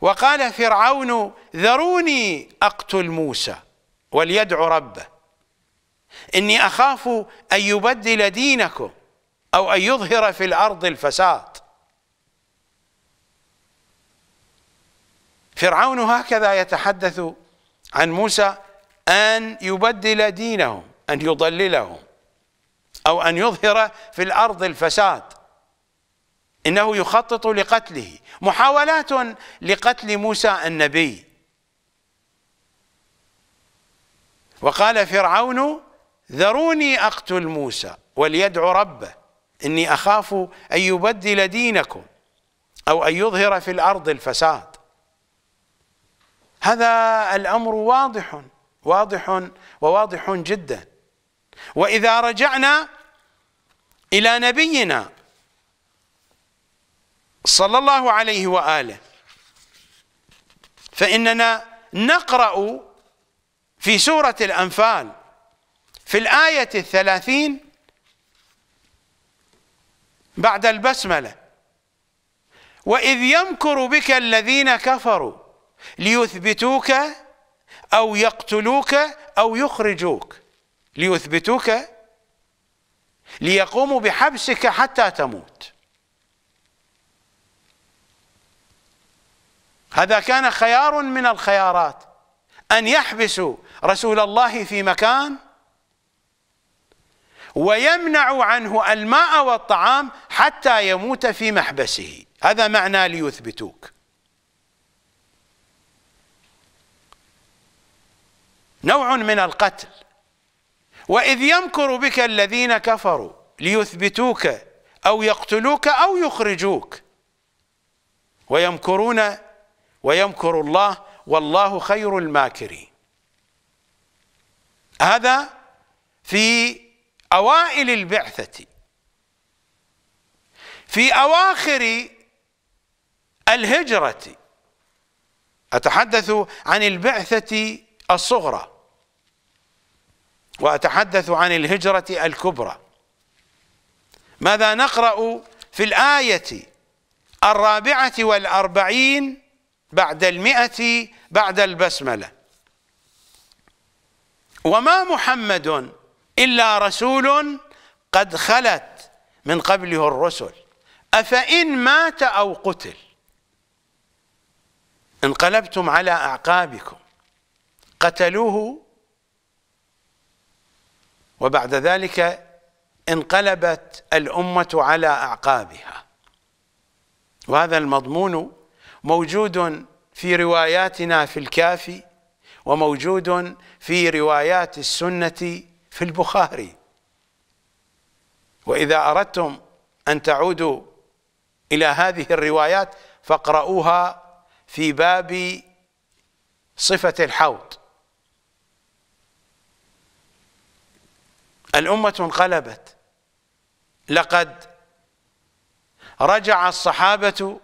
وقال فرعون ذروني أقتل موسى وليدعو ربه إني أخاف أن يبدل دينكم أو أن يظهر في الأرض الفساد فرعون هكذا يتحدث عن موسى أن يبدل دينهم أن يضللهم أو أن يظهر في الأرض الفساد إنه يخطط لقتله محاولات لقتل موسى النبي وقال فرعون ذروني أقتل موسى وليدع ربه إني أخاف أن يبدل دينكم أو أن يظهر في الأرض الفساد هذا الأمر واضح واضح وواضح جدا وإذا رجعنا إلى نبينا صلى الله عليه وآله فإننا نقرأ في سورة الأنفال في الآية الثلاثين بعد البسملة وإذ يمكر بك الذين كفروا ليثبتوك أو يقتلوك أو يخرجوك ليثبتوك ليقوموا بحبسك حتى تموت هذا كان خيار من الخيارات أن يحبسوا رسول الله في مكان ويمنعوا عنه الماء والطعام حتى يموت في محبسه هذا معنى ليثبتوك نوع من القتل وإذ يمكر بك الذين كفروا ليثبتوك أو يقتلوك أو يخرجوك ويمكرون ويمكر الله والله خير الماكرين هذا في أوائل البعثة في أواخر الهجرة أتحدث عن البعثة الصغرى وأتحدث عن الهجرة الكبرى ماذا نقرأ في الآية الرابعة والأربعين بعد المئة بعد البسملة وما محمد إلا رسول قد خلت من قبله الرسل أفإن مات أو قتل انقلبتم على أعقابكم قتلوه وبعد ذلك انقلبت الأمة على أعقابها وهذا المضمون موجود في رواياتنا في الكافي وموجود في روايات السنة في البخاري وإذا أردتم أن تعودوا إلى هذه الروايات فاقرؤوها في باب صفة الحوض الأمة انقلبت لقد رجع الصحابة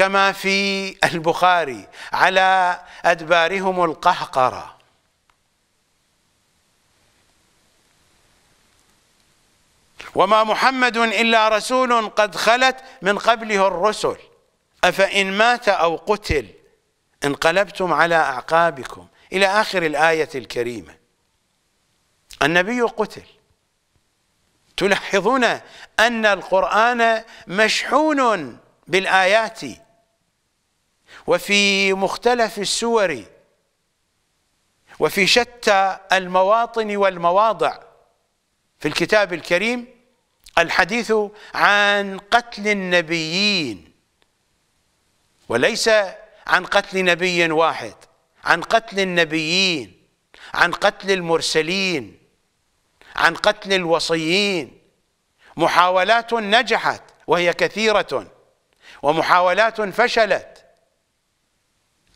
كما في البخاري على أدبارهم القهقرة وما محمد إلا رسول قد خلت من قبله الرسل أفإن مات أو قتل انقلبتم على أعقابكم إلى آخر الآية الكريمة النبي قتل تلاحظون أن القرآن مشحون بالآيات وفي مختلف السور وفي شتى المواطن والمواضع في الكتاب الكريم الحديث عن قتل النبيين وليس عن قتل نبي واحد عن قتل النبيين عن قتل المرسلين عن قتل الوصيين محاولات نجحت وهي كثيرة ومحاولات فشلت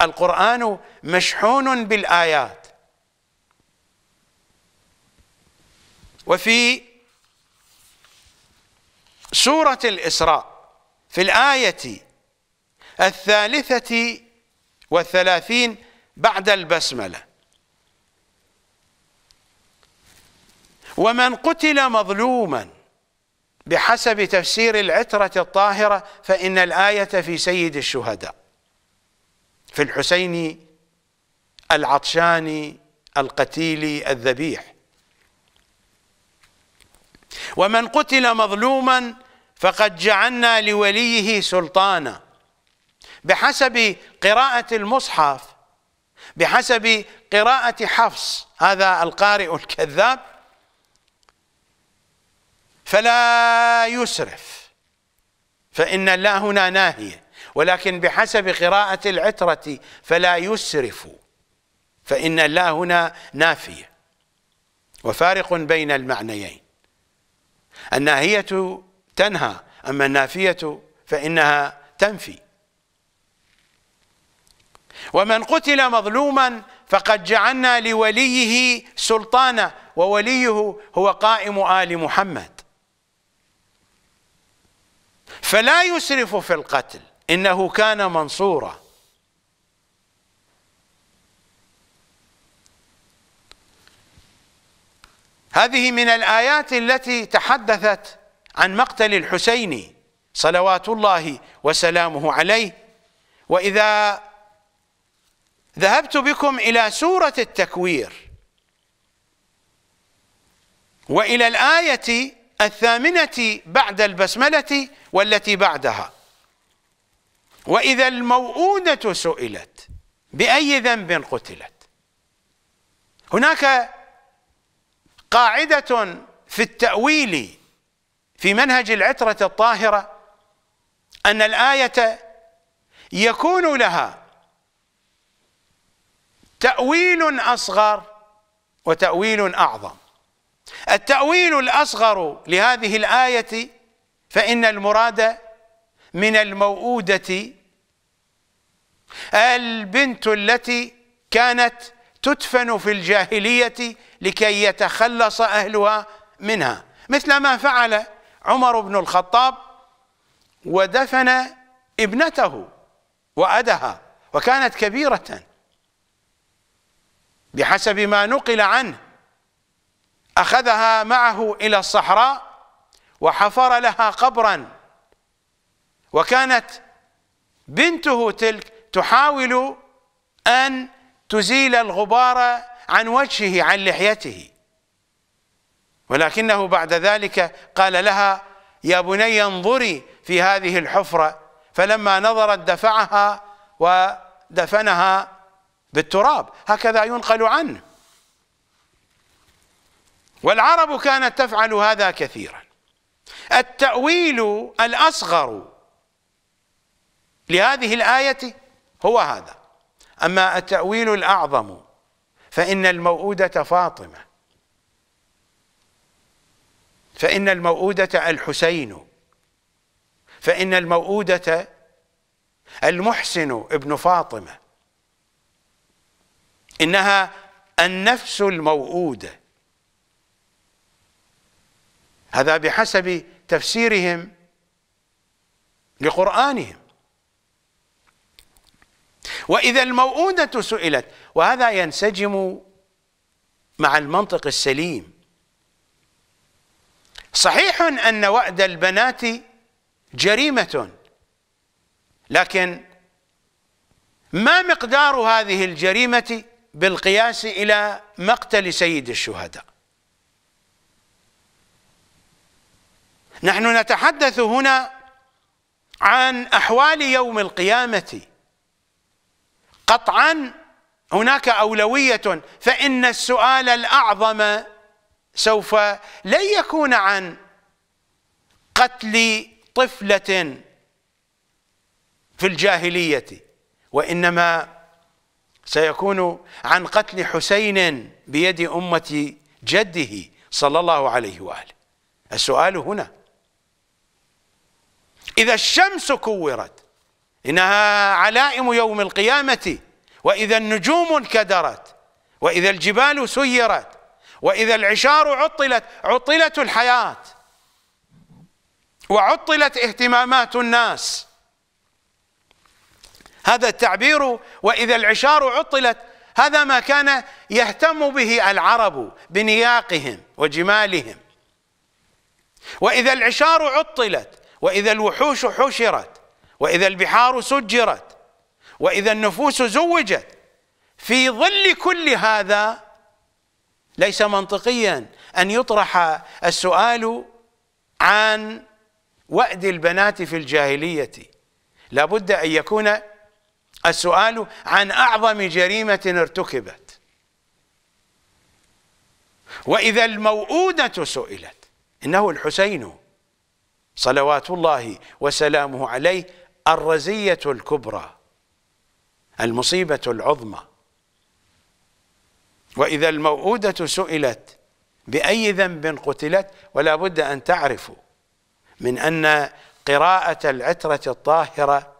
القرآن مشحون بالآيات وفي سورة الإسراء في الآية الثالثة والثلاثين بعد البسملة ومن قتل مظلوما بحسب تفسير العترة الطاهرة فإن الآية في سيد الشهداء في الحسيني العطشاني القتيلي الذبيح ومن قتل مظلوما فقد جعلنا لوليه سلطانا بحسب قراءة المصحف بحسب قراءة حفص هذا القارئ الكذاب فلا يسرف فإن الله هنا ناهيه ولكن بحسب قراءة العترة فلا يسرف فإن الله هنا نافية وفارق بين المعنيين الناهية تنهى أما النافية فإنها تنفي ومن قتل مظلوما فقد جعلنا لوليه سلطانا ووليه هو قائم آل محمد فلا يسرف في القتل انه كان منصورا هذه من الايات التي تحدثت عن مقتل الحسين صلوات الله وسلامه عليه واذا ذهبت بكم الى سوره التكوير والى الايه الثامنه بعد البسمله والتي بعدها وإذا الموؤودة سئلت بأي ذنب قتلت هناك قاعدة في التأويل في منهج العترة الطاهرة أن الآية يكون لها تأويل أصغر وتأويل أعظم التأويل الأصغر لهذه الآية فإن المراد من الموؤودة البنت التي كانت تدفن في الجاهلية لكي يتخلص أهلها منها مثل ما فعل عمر بن الخطاب ودفن ابنته وأدها وكانت كبيرة بحسب ما نقل عنه أخذها معه إلى الصحراء وحفر لها قبرا وكانت بنته تلك تحاول أن تزيل الغبار عن وجهه عن لحيته ولكنه بعد ذلك قال لها يا بني انظري في هذه الحفرة فلما نظرت دفعها ودفنها بالتراب هكذا ينقل عنه والعرب كانت تفعل هذا كثيرا التأويل الأصغر لهذه الآية هو هذا أما التأويل الأعظم فإن الموؤودة فاطمة فإن الموؤودة الحسين فإن الموؤودة المحسن ابن فاطمة إنها النفس الموؤودة هذا بحسب تفسيرهم لقرآنهم وإذا الموؤودة سئلت وهذا ينسجم مع المنطق السليم صحيح أن وأد البنات جريمة لكن ما مقدار هذه الجريمة بالقياس إلى مقتل سيد الشهداء نحن نتحدث هنا عن أحوال يوم القيامة قطعا هناك أولوية فإن السؤال الأعظم سوف لن يكون عن قتل طفلة في الجاهلية وإنما سيكون عن قتل حسين بيد أمة جده صلى الله عليه وآله السؤال هنا إذا الشمس كورت إنها علائم يوم القيامة وإذا النجوم انكدرت وإذا الجبال سيرت وإذا العشار عطلت عطلت الحياة وعطلت اهتمامات الناس هذا التعبير وإذا العشار عطلت هذا ما كان يهتم به العرب بنياقهم وجمالهم وإذا العشار عطلت وإذا الوحوش حشرت واذا البحار سجرت واذا النفوس زوجت في ظل كل هذا ليس منطقيا ان يطرح السؤال عن وأد البنات في الجاهلية لابد أن يكون السؤال عن أعظم جريمة ارتكبت وإذا الموؤودة سئلت إنه الحسين صلوات الله وسلامه عليه الرزية الكبرى المصيبة العظمى وإذا الموءودة سئلت بأي ذنب قتلت ولا بد أن تعرفوا من أن قراءة العترة الطاهرة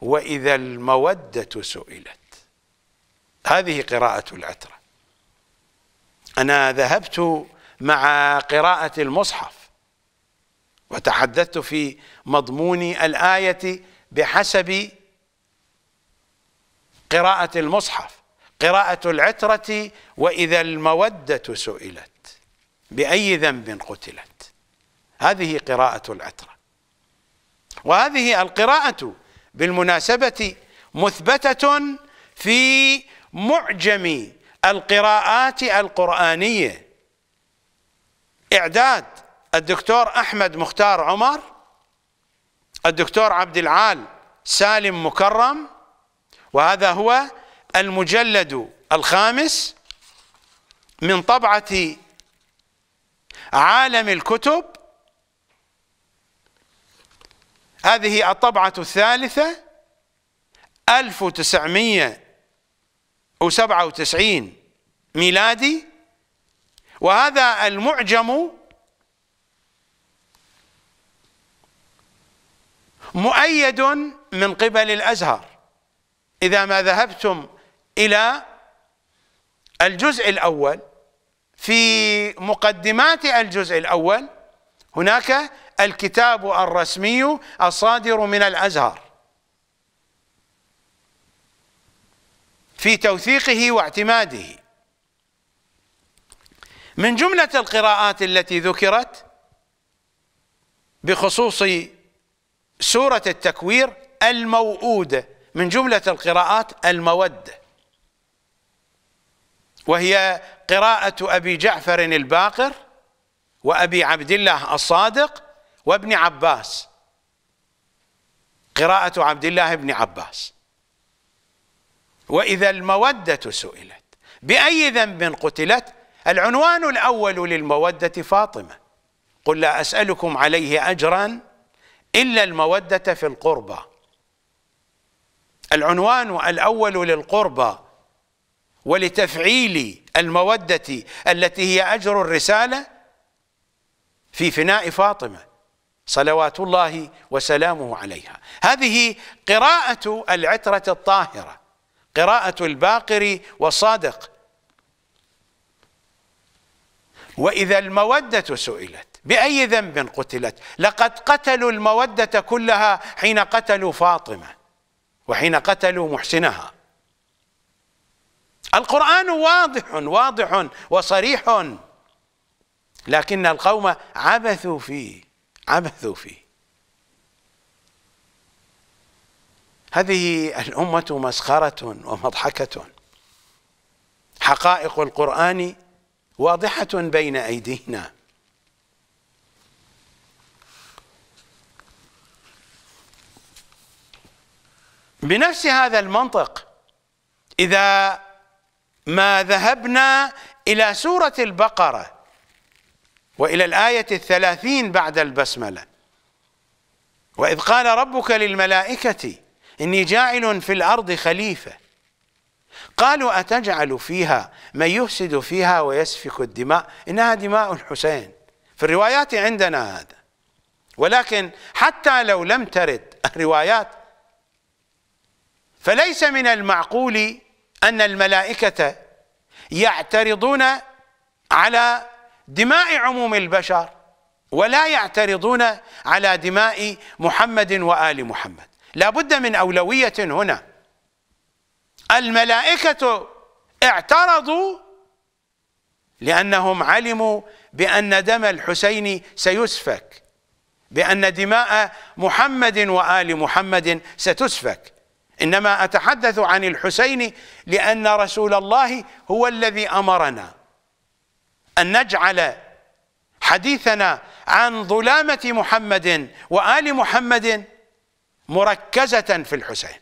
وإذا المودة سئلت هذه قراءة العترة أنا ذهبت مع قراءة المصحف وتحدثت في مضمون الآية بحسب قراءة المصحف قراءة العترة وإذا المودة سئلت بأي ذنب قتلت هذه قراءة العترة وهذه القراءة بالمناسبة مثبتة في معجم القراءات القرآنية إعداد الدكتور أحمد مختار عمر الدكتور عبد العال سالم مكرم وهذا هو المجلد الخامس من طبعة عالم الكتب هذه الطبعة الثالثة 1997 ميلادي وهذا المعجم مؤيد من قبل الأزهر إذا ما ذهبتم إلى الجزء الأول في مقدمات الجزء الأول هناك الكتاب الرسمي الصادر من الأزهر في توثيقه واعتماده من جملة القراءات التي ذكرت بخصوص سورة التكوير الموؤودة من جملة القراءات المودة وهي قراءة أبي جعفر الباقر وأبي عبد الله الصادق وابن عباس قراءة عبد الله بن عباس وإذا المودة سئلت بأي ذنب قتلت العنوان الأول للمودة فاطمة قل لا أسألكم عليه أجراً إلا المودة في القربة العنوان الأول للقربة ولتفعيل المودة التي هي أجر الرسالة في فناء فاطمة صلوات الله وسلامه عليها هذه قراءة العترة الطاهرة قراءة الباقر والصادق وإذا المودة سئلت بأي ذنب قتلت لقد قتلوا المودة كلها حين قتلوا فاطمة وحين قتلوا محسنها القرآن واضح واضح وصريح لكن القوم عبثوا فيه عبثوا فيه هذه الأمة مسخرة ومضحكة حقائق القرآن واضحة بين أيدينا بنفس هذا المنطق إذا ما ذهبنا إلى سورة البقرة وإلى الآية الثلاثين بعد البسملة وإذ قال ربك للملائكة إني جاعل في الأرض خليفة قالوا أتجعل فيها من يفسد فيها ويسفك الدماء إنها دماء الحسين في الروايات عندنا هذا ولكن حتى لو لم ترد الروايات فليس من المعقول أن الملائكة يعترضون على دماء عموم البشر ولا يعترضون على دماء محمد وآل محمد لا بد من أولوية هنا الملائكة اعترضوا لأنهم علموا بأن دم الحسين سيسفك بأن دماء محمد وآل محمد ستسفك إنما أتحدث عن الحسين لأن رسول الله هو الذي أمرنا أن نجعل حديثنا عن ظلامة محمد وآل محمد مركزة في الحسين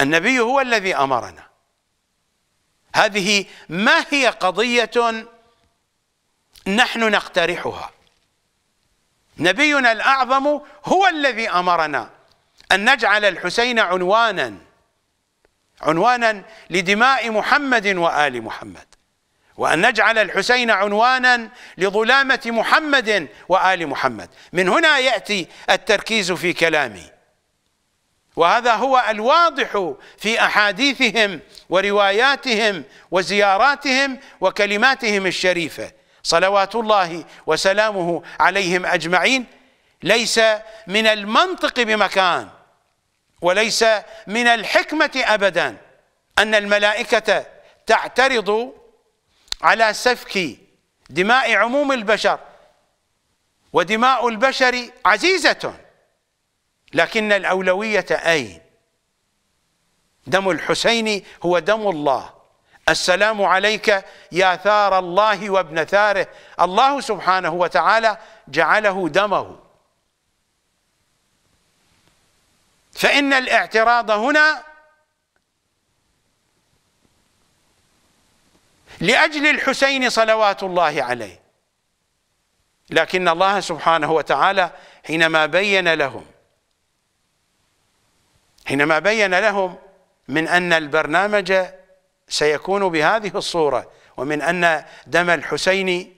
النبي هو الذي أمرنا هذه ما هي قضية نحن نقترحها نبينا الأعظم هو الذي أمرنا أن نجعل الحسين عنوانا عنوانا لدماء محمد وآل محمد وأن نجعل الحسين عنوانا لظلامة محمد وآل محمد من هنا يأتي التركيز في كلامي وهذا هو الواضح في أحاديثهم ورواياتهم وزياراتهم وكلماتهم الشريفة صلوات الله وسلامه عليهم أجمعين ليس من المنطق بمكان وليس من الحكمة أبدا أن الملائكة تعترض على سفك دماء عموم البشر ودماء البشر عزيزة لكن الأولوية أين دم الحسين هو دم الله السلام عليك يا ثار الله وابن ثاره الله سبحانه وتعالى جعله دمه فإن الاعتراض هنا لأجل الحسين صلوات الله عليه لكن الله سبحانه وتعالى حينما بين لهم حينما بين لهم من أن البرنامج سيكون بهذه الصورة ومن أن دم الحسين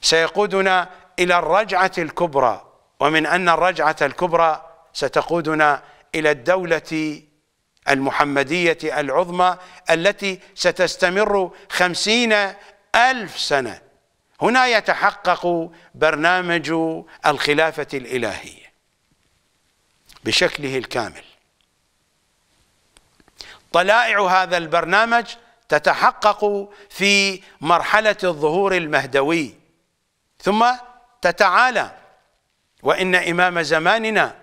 سيقودنا إلى الرجعة الكبرى ومن أن الرجعة الكبرى ستقودنا إلى الدولة المحمدية العظمى التي ستستمر خمسين ألف سنة هنا يتحقق برنامج الخلافة الإلهية بشكله الكامل طلائع هذا البرنامج تتحقق في مرحلة الظهور المهدوي ثم تتعالى وإن إمام زماننا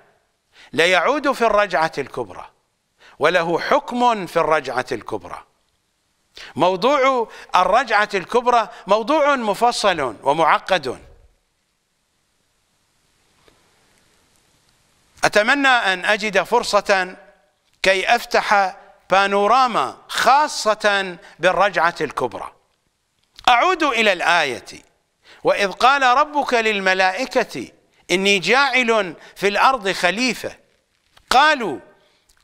ليعود في الرجعة الكبرى وله حكم في الرجعة الكبرى موضوع الرجعة الكبرى موضوع مفصل ومعقد أتمنى أن أجد فرصة كي أفتح بانوراما خاصة بالرجعة الكبرى أعود إلى الآية وإذ قال ربك للملائكة إني جاعل في الأرض خليفة قالوا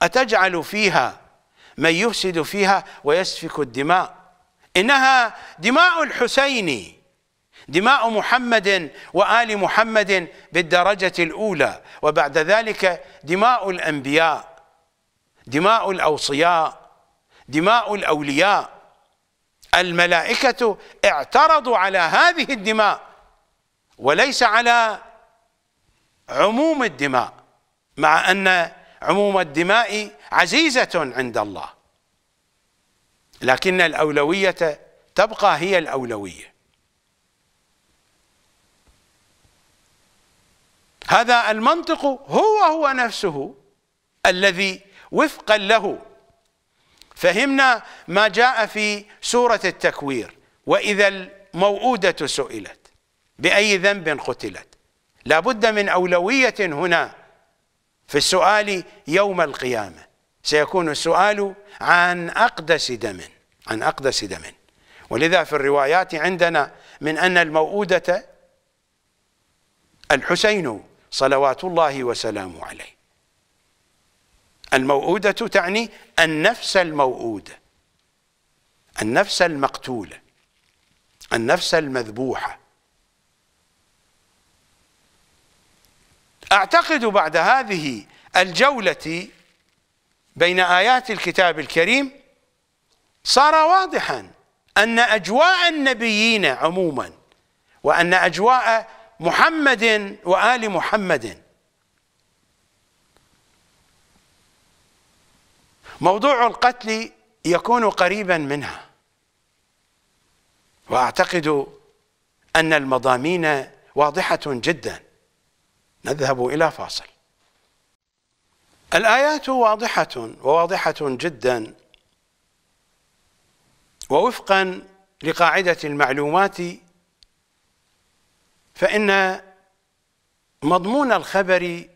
أتجعل فيها من يفسد فيها ويسفك الدماء إنها دماء الحسين دماء محمد وآل محمد بالدرجة الأولى وبعد ذلك دماء الأنبياء دماء الأوصياء دماء الأولياء الملائكة اعترضوا على هذه الدماء وليس على عموم الدماء مع أن عموم الدماء عزيزة عند الله لكن الأولوية تبقى هي الأولوية هذا المنطق هو هو نفسه الذي وفقا له فهمنا ما جاء في سورة التكوير وإذا الموؤودة سئلت بأي ذنب قتلت لابد من أولوية هنا في السؤال يوم القيامة سيكون السؤال عن أقدس دم عن أقدس دم ولذا في الروايات عندنا من أن الموؤودة الحسين صلوات الله وسلامه عليه الموؤودة تعني النفس الموؤودة النفس المقتولة النفس المذبوحة اعتقد بعد هذه الجوله بين ايات الكتاب الكريم صار واضحا ان اجواء النبيين عموما وان اجواء محمد وال محمد موضوع القتل يكون قريبا منها واعتقد ان المضامين واضحه جدا نذهب إلى فاصل الآيات واضحة وواضحة جدا ووفقا لقاعدة المعلومات فإن مضمون الخبر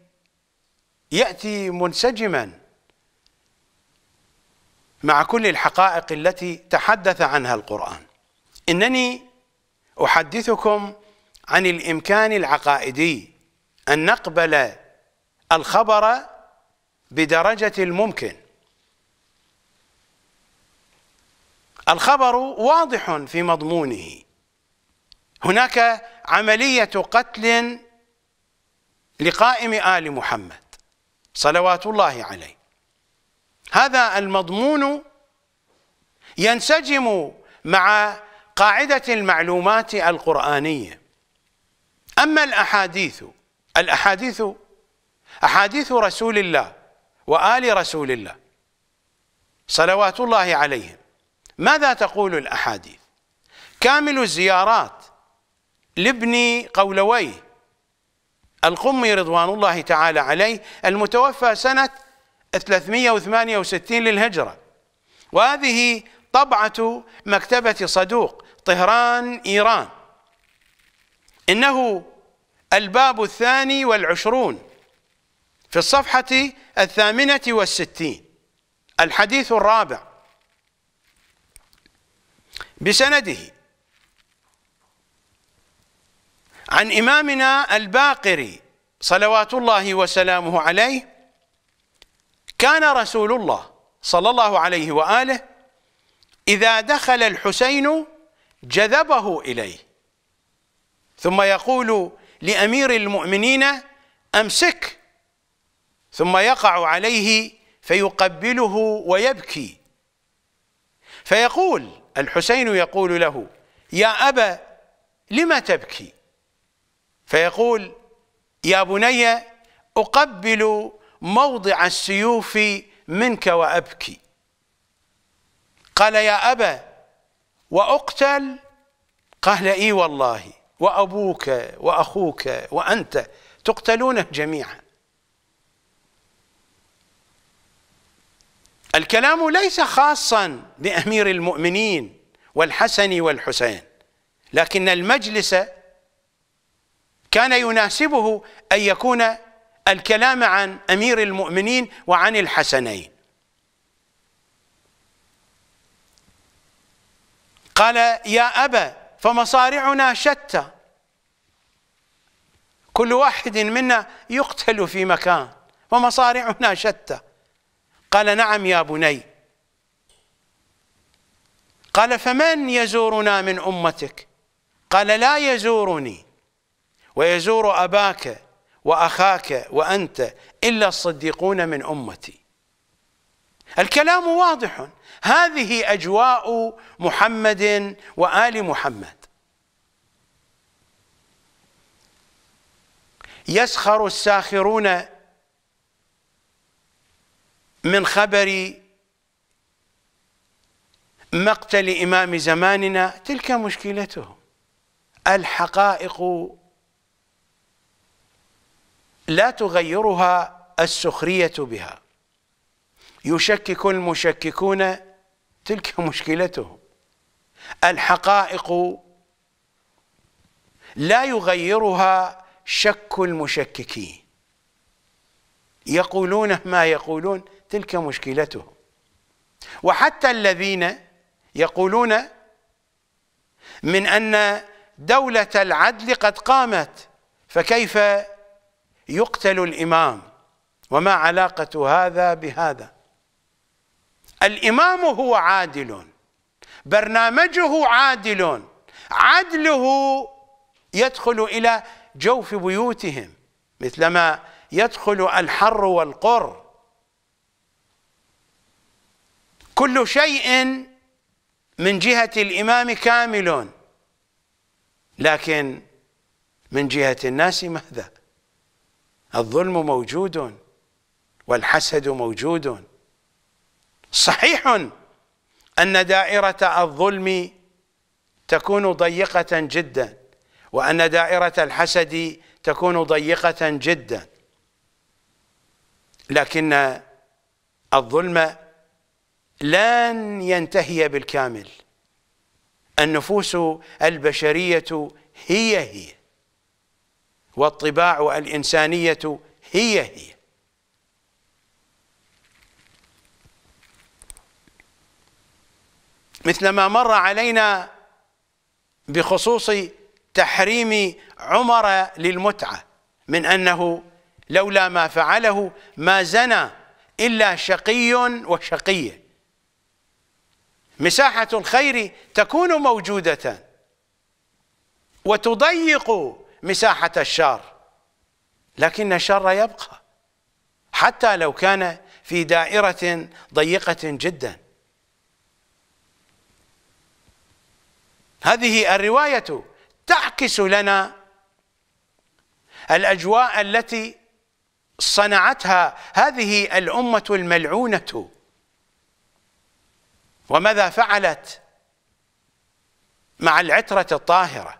يأتي منسجما مع كل الحقائق التي تحدث عنها القرآن إنني أحدثكم عن الإمكان العقائدي أن نقبل الخبر بدرجة الممكن الخبر واضح في مضمونه هناك عملية قتل لقائم آل محمد صلوات الله عليه هذا المضمون ينسجم مع قاعدة المعلومات القرآنية أما الأحاديث الأحاديث أحاديث رسول الله وآل رسول الله صلوات الله عليهم ماذا تقول الأحاديث كامل الزيارات لابن قولويه القمي رضوان الله تعالى عليه المتوفى سنة 368 للهجرة وهذه طبعة مكتبة صدوق طهران إيران إنه الباب الثاني والعشرون في الصفحة الثامنة والستين الحديث الرابع بسنده عن إمامنا الباقري صلوات الله وسلامه عليه كان رسول الله صلى الله عليه وآله إذا دخل الحسين جذبه إليه ثم يقول لأمير المؤمنين أمسك ثم يقع عليه فيقبله ويبكي فيقول الحسين يقول له يا أبا لم تبكي فيقول يا بني أقبل موضع السيوف منك وأبكي قال يا أبا وأقتل قال إي والله وأبوك وأخوك وأنت تقتلون جميعا الكلام ليس خاصا بأمير المؤمنين والحسن والحسين لكن المجلس كان يناسبه أن يكون الكلام عن أمير المؤمنين وعن الحسنين قال يا أبا فمصارعنا شتى كل واحد منا يقتل في مكان ومصارعنا شتى قال نعم يا بني قال فمن يزورنا من امتك قال لا يزورني ويزور اباك واخاك وانت الا الصديقون من امتي الكلام واضح هذه أجواء محمد وآل محمد يسخر الساخرون من خبر مقتل إمام زماننا تلك مشكلتهم الحقائق لا تغيرها السخرية بها يشكك المشككون تلك مشكلتهم الحقائق لا يغيرها شك المشككين يقولون ما يقولون تلك مشكلتهم وحتى الذين يقولون من أن دولة العدل قد قامت فكيف يقتل الإمام وما علاقة هذا بهذا الإمام هو عادل برنامجه عادل عدله يدخل إلى جوف بيوتهم مثلما يدخل الحر والقر كل شيء من جهة الإمام كامل لكن من جهة الناس ماذا؟ الظلم موجود والحسد موجود صحيح أن دائرة الظلم تكون ضيقة جدا وأن دائرة الحسد تكون ضيقة جدا لكن الظلم لن ينتهي بالكامل النفوس البشرية هي هي والطباع الإنسانية هي هي مثل ما مر علينا بخصوص تحريم عمر للمتعة من أنه لولا ما فعله ما زنى إلا شقي وشقية مساحة الخير تكون موجودة وتضيق مساحة الشر لكن الشر يبقى حتى لو كان في دائرة ضيقة جداً هذه الرواية تعكس لنا الأجواء التي صنعتها هذه الأمة الملعونة وماذا فعلت مع العترة الطاهرة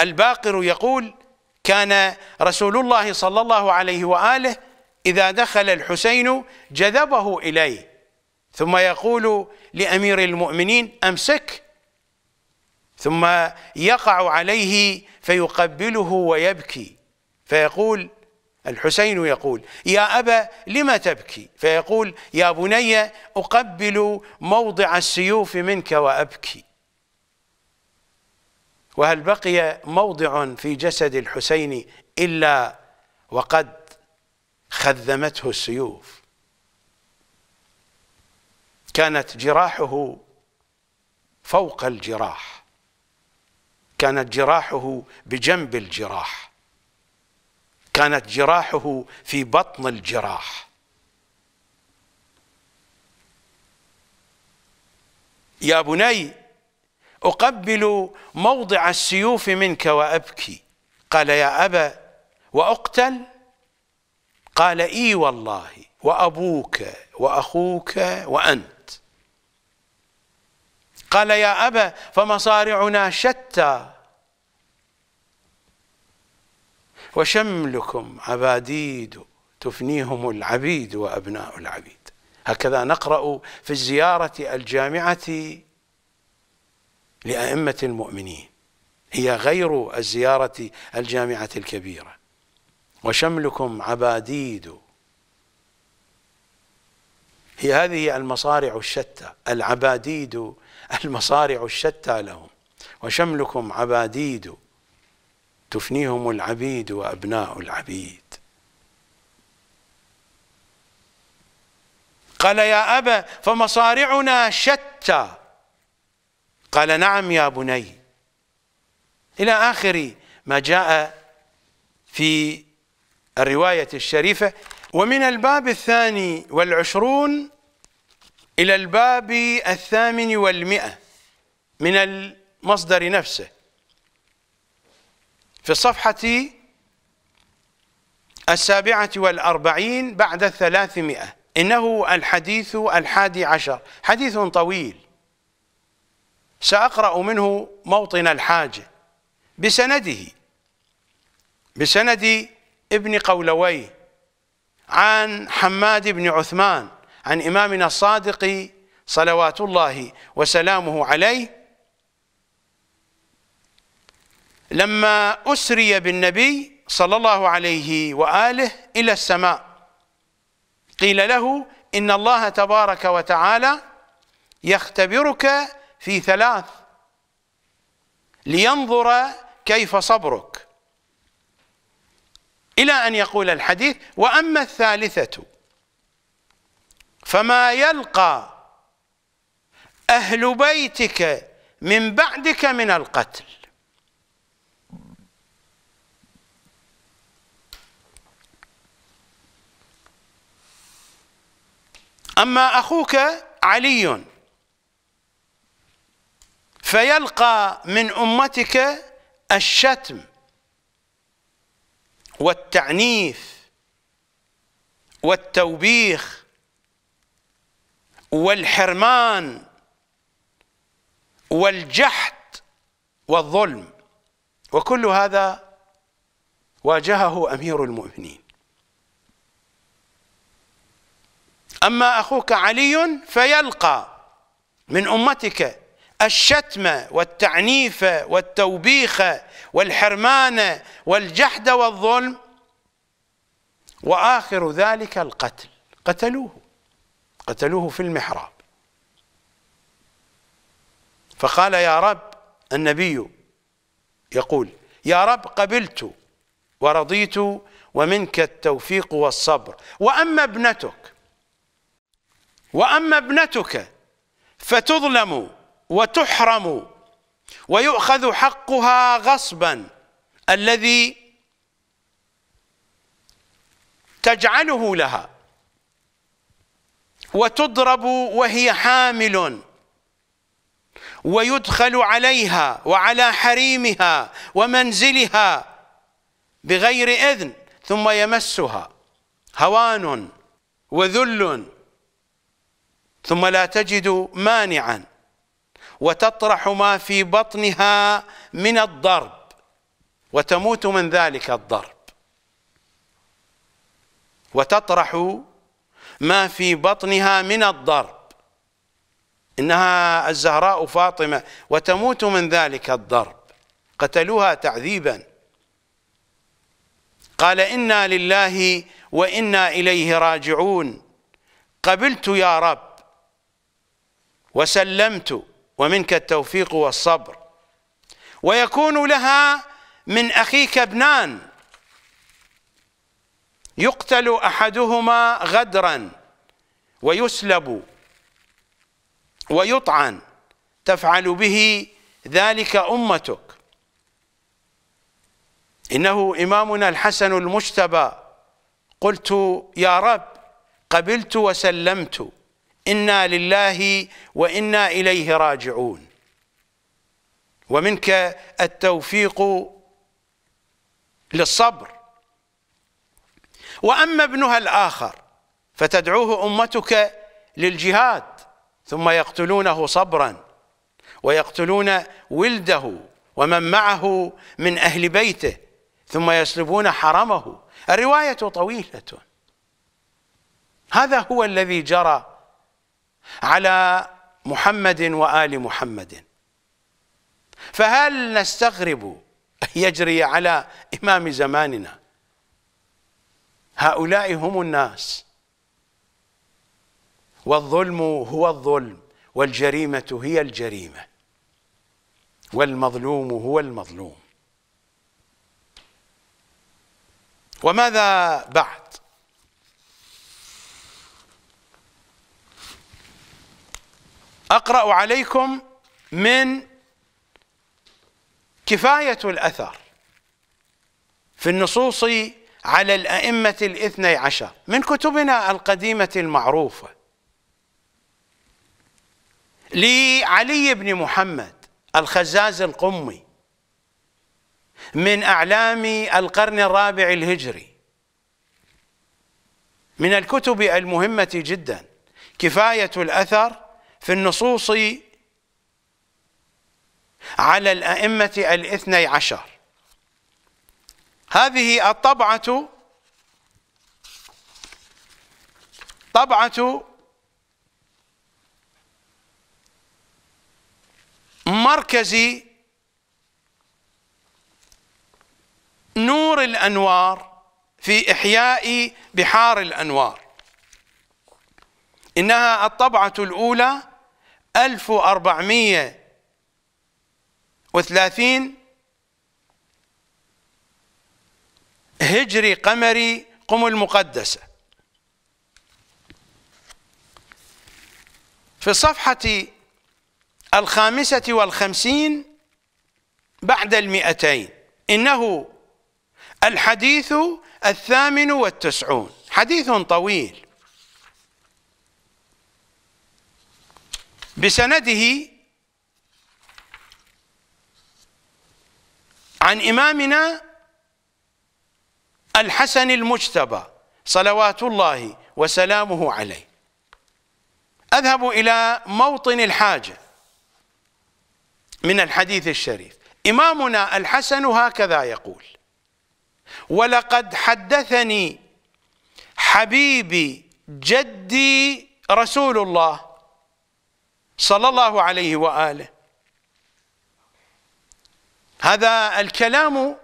الباقر يقول كان رسول الله صلى الله عليه وآله إذا دخل الحسين جذبه إليه ثم يقول لامير المؤمنين امسك ثم يقع عليه فيقبله ويبكي فيقول الحسين يقول يا أبا لم تبكي فيقول يا بني أقبل موضع السيوف منك وأبكي وهل بقي موضع في جسد الحسين إلا وقد خذمته السيوف كانت جراحه فوق الجراح كانت جراحه بجنب الجراح كانت جراحه في بطن الجراح يا بني أقبل موضع السيوف منك وأبكي قال يا أبا وأقتل قال إي والله وأبوك وأخوك وأنت قال يا أبا فمصارعنا شتى وشملكم عباديد تفنيهم العبيد وأبناء العبيد هكذا نقرأ في الزيارة الجامعة لأئمة المؤمنين هي غير الزيارة الجامعة الكبيرة وشملكم عباديد هي هذه المصارع الشتى العباديد المصارع الشتى لهم وشملكم عباديد تفنيهم العبيد وأبناء العبيد قال يا أبا فمصارعنا شتى قال نعم يا بني إلى آخر ما جاء في الرواية الشريفة ومن الباب الثاني والعشرون إلى الباب الثامن والمئة من المصدر نفسه في الصفحة السابعة والأربعين بعد الثلاثمائة إنه الحديث الحادي عشر حديث طويل سأقرأ منه موطن الحاجة بسنده بسند ابن قولوي عن حماد بن عثمان عن إمامنا الصادق صلوات الله وسلامه عليه لما أسري بالنبي صلى الله عليه وآله إلى السماء قيل له إن الله تبارك وتعالى يختبرك في ثلاث لينظر كيف صبرك إلى أن يقول الحديث وأما الثالثة فما يلقى أهل بيتك من بعدك من القتل أما أخوك علي فيلقى من أمتك الشتم والتعنيف والتوبيخ والحرمان والجحد والظلم وكل هذا واجهه امير المؤمنين اما اخوك علي فيلقى من امتك الشتم والتعنيف والتوبيخ والحرمان والجحد والظلم واخر ذلك القتل قتلوه قتلوه في المحراب فقال يا رب النبي يقول يا رب قبلت ورضيت ومنك التوفيق والصبر وأما ابنتك وأما ابنتك فتظلم وتحرم ويؤخذ حقها غصبا الذي تجعله لها وتضرب وهي حامل ويدخل عليها وعلى حريمها ومنزلها بغير إذن ثم يمسها هوان وذل ثم لا تجد مانعا وتطرح ما في بطنها من الضرب وتموت من ذلك الضرب وتطرح ما في بطنها من الضرب إنها الزهراء فاطمة وتموت من ذلك الضرب قتلوها تعذيبا قال إنا لله وإنا إليه راجعون قبلت يا رب وسلمت ومنك التوفيق والصبر ويكون لها من أخيك ابنان يقتل احدهما غدرا ويسلب ويطعن تفعل به ذلك امتك انه امامنا الحسن المجتبى قلت يا رب قبلت وسلمت انا لله وانا اليه راجعون ومنك التوفيق للصبر وأما ابنها الآخر فتدعوه أمتك للجهاد ثم يقتلونه صبرا ويقتلون ولده ومن معه من أهل بيته ثم يسلبون حرمه الرواية طويلة هذا هو الذي جرى على محمد وآل محمد فهل نستغرب أن يجري على إمام زماننا هؤلاء هم الناس والظلم هو الظلم والجريمة هي الجريمة والمظلوم هو المظلوم وماذا بعد أقرأ عليكم من كفاية الأثر في النصوص على الأئمة الاثني عشر من كتبنا القديمة المعروفة لعلي بن محمد الخزاز القمي من أعلام القرن الرابع الهجري من الكتب المهمة جدا كفاية الأثر في النصوص على الأئمة الاثني عشر هذه الطبعة طبعة مركز نور الأنوار في إحياء بحار الأنوار إنها الطبعة الأولى 1430 هجري قمري قم المقدسة في الصفحة الخامسة والخمسين بعد المئتين إنه الحديث الثامن والتسعون حديث طويل بسنده عن إمامنا الحسن المجتبى صلوات الله وسلامه عليه أذهب إلى موطن الحاجة من الحديث الشريف إمامنا الحسن هكذا يقول ولقد حدثني حبيبي جدي رسول الله صلى الله عليه وآله هذا الكلام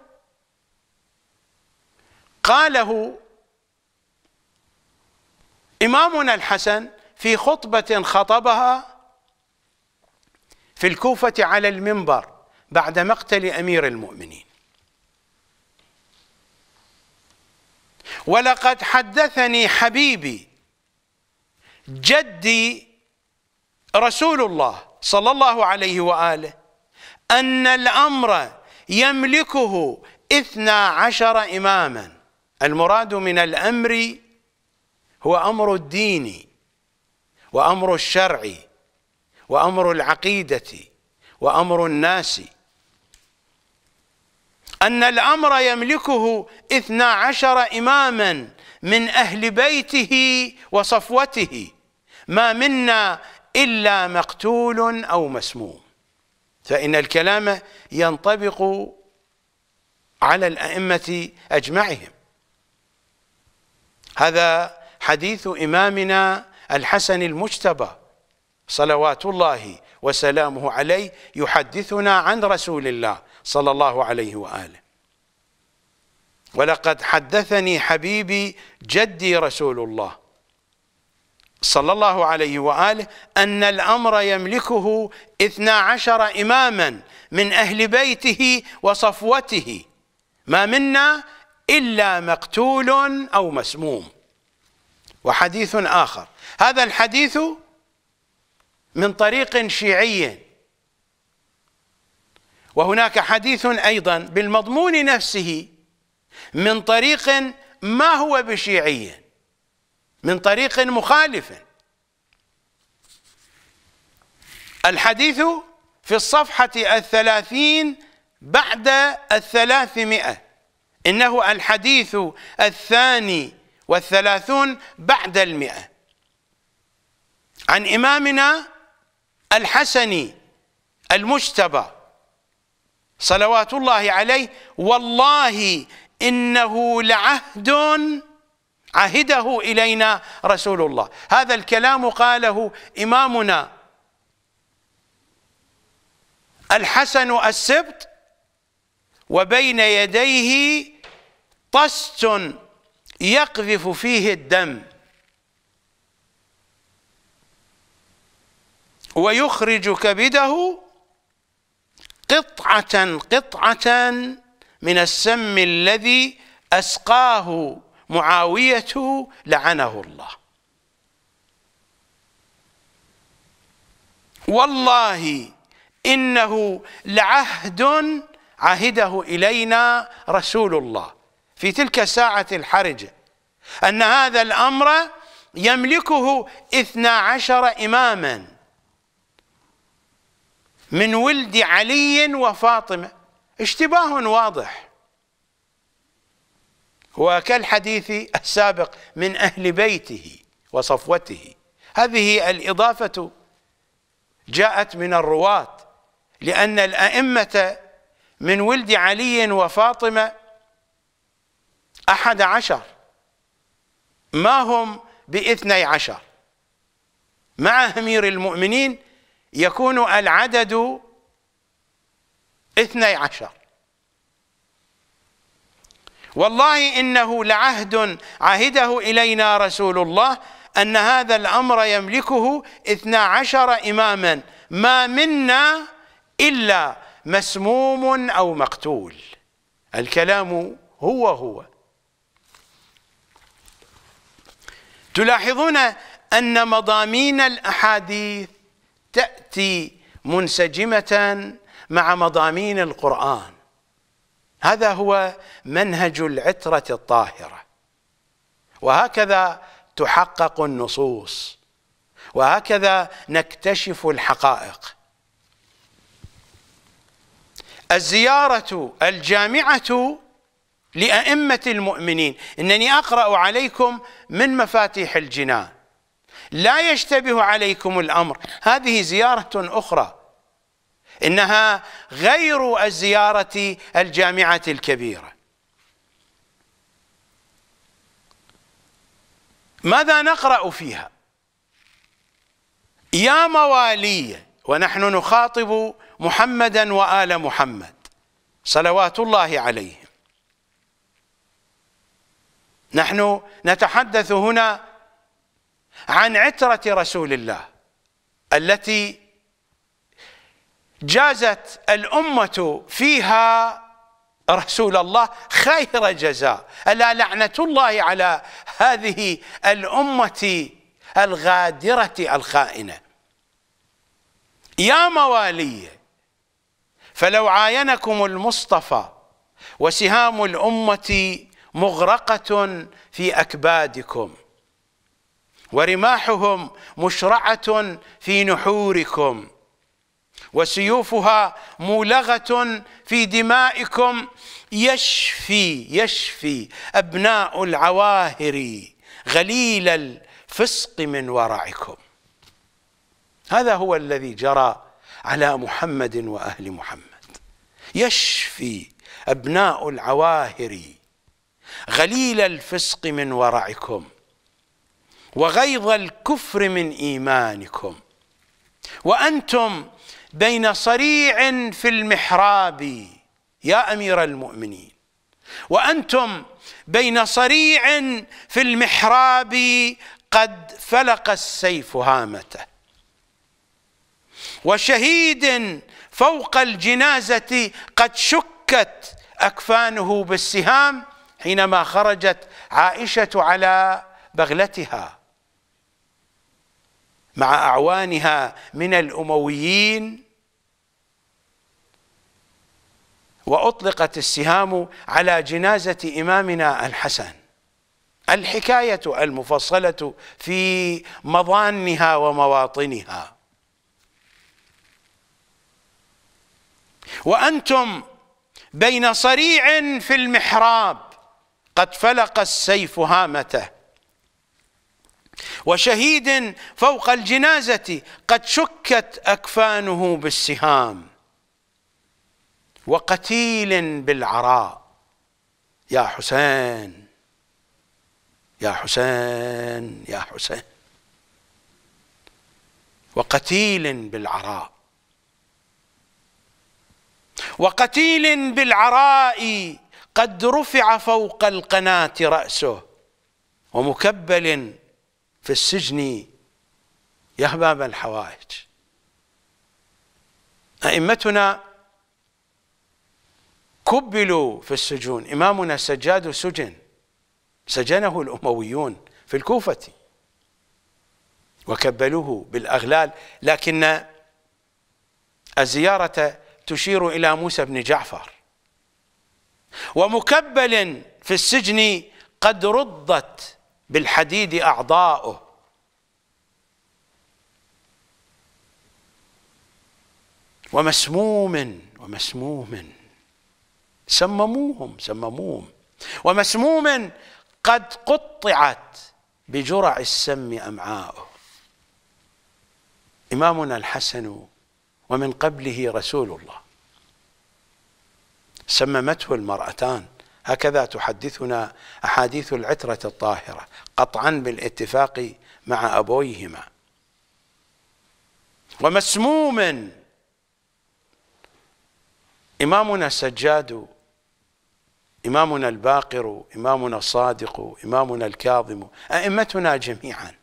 قاله إمامنا الحسن في خطبة خطبها في الكوفة على المنبر بعد مقتل أمير المؤمنين ولقد حدثني حبيبي جدي رسول الله صلى الله عليه وآله أن الأمر يملكه اثنا عشر إماماً المراد من الأمر هو أمر الدين وأمر الشرع وأمر العقيدة وأمر الناس أن الأمر يملكه إثنا عشر إماما من أهل بيته وصفوته ما منا إلا مقتول أو مسموم فإن الكلام ينطبق على الأئمة أجمعهم هذا حديث إمامنا الحسن المجتبى صلوات الله وسلامه عليه يحدثنا عن رسول الله صلى الله عليه وآله ولقد حدثني حبيبي جدي رسول الله صلى الله عليه وآله أن الأمر يملكه إثنى عشر إماما من أهل بيته وصفوته ما منا إلا مقتول أو مسموم وحديث آخر هذا الحديث من طريق شيعي وهناك حديث أيضا بالمضمون نفسه من طريق ما هو بشيعي من طريق مخالف الحديث في الصفحة الثلاثين بعد الثلاثمائة إنه الحديث الثاني والثلاثون بعد المئة عن إمامنا الحسني المجتبى صلوات الله عليه والله إنه لعهد عهده إلينا رسول الله هذا الكلام قاله إمامنا الحسن السبت وبين يديه طست يقذف فيه الدم ويخرج كبده قطعة قطعة من السم الذي أسقاه معاوية لعنه الله والله إنه لعهد عهده إلينا رسول الله في تلك الساعة الحرجة أن هذا الأمر يملكه إثنى عشر إماما من ولد علي وفاطمة اشتباه واضح وكالحديث السابق من أهل بيته وصفوته هذه الإضافة جاءت من الرواة لأن الأئمة من ولد علي وفاطمة أحد عشر ما هم باثني عشر مع أمير المؤمنين يكون العدد اثني عشر والله إنه لعهد عهده إلينا رسول الله أن هذا الأمر يملكه اثنا عشر إماما ما منا إلا مسموم أو مقتول الكلام هو هو تلاحظون أن مضامين الأحاديث تأتي منسجمة مع مضامين القرآن هذا هو منهج العترة الطاهرة وهكذا تحقق النصوص وهكذا نكتشف الحقائق الزيارة الجامعة لأئمة المؤمنين إنني أقرأ عليكم من مفاتيح الجنان لا يشتبه عليكم الأمر هذه زيارة أخرى إنها غير الزيارة الجامعة الكبيرة ماذا نقرأ فيها يا موالي ونحن نخاطب محمدا وآل محمد صلوات الله عليه نحن نتحدث هنا عن عترة رسول الله التي جازت الأمة فيها رسول الله خير جزاء ألا لعنة الله على هذه الأمة الغادرة الخائنة يا موالي فلو عاينكم المصطفى وسهام الأمة مغرقه في اكبادكم ورماحهم مشرعه في نحوركم وسيوفها مولغه في دمائكم يشفي يشفي ابناء العواهر غليل الفسق من ورعكم هذا هو الذي جرى على محمد واهل محمد يشفي ابناء العواهر غليل الفسق من ورعكم وغيظ الكفر من إيمانكم وأنتم بين صريع في المحراب يا أمير المؤمنين وأنتم بين صريع في المحراب قد فلق السيف هامته وشهيد فوق الجنازة قد شكت أكفانه بالسهام حينما خرجت عائشة على بغلتها مع أعوانها من الأمويين وأطلقت السهام على جنازة إمامنا الحسن الحكاية المفصلة في مضانها ومواطنها وأنتم بين صريع في المحراب قد فلق السيف هامته وشهيد فوق الجنازة قد شكت أكفانه بالسهام وقتيل بالعراء يا حسين يا حسين يا حسين وقتيل بالعراء وقتيل بالعراء قد رفع فوق القناة رأسه ومكبل في السجن يا الحوائج أئمتنا كبلوا في السجون إمامنا سجاد سجن سجنه الأمويون في الكوفة وكبلوه بالأغلال لكن الزيارة تشير إلى موسى بن جعفر ومكبل في السجن قد رضت بالحديد أعضاؤه ومسموم ومسموم سمموهم سمموهم ومسموم قد قطعت بجرع السم أمعاؤه إمامنا الحسن ومن قبله رسول الله سممته المرأتان هكذا تحدثنا أحاديث العترة الطاهرة قطعا بالاتفاق مع أبويهما ومسموم إمامنا السجاد إمامنا الباقر إمامنا الصادق إمامنا الكاظم أئمتنا جميعا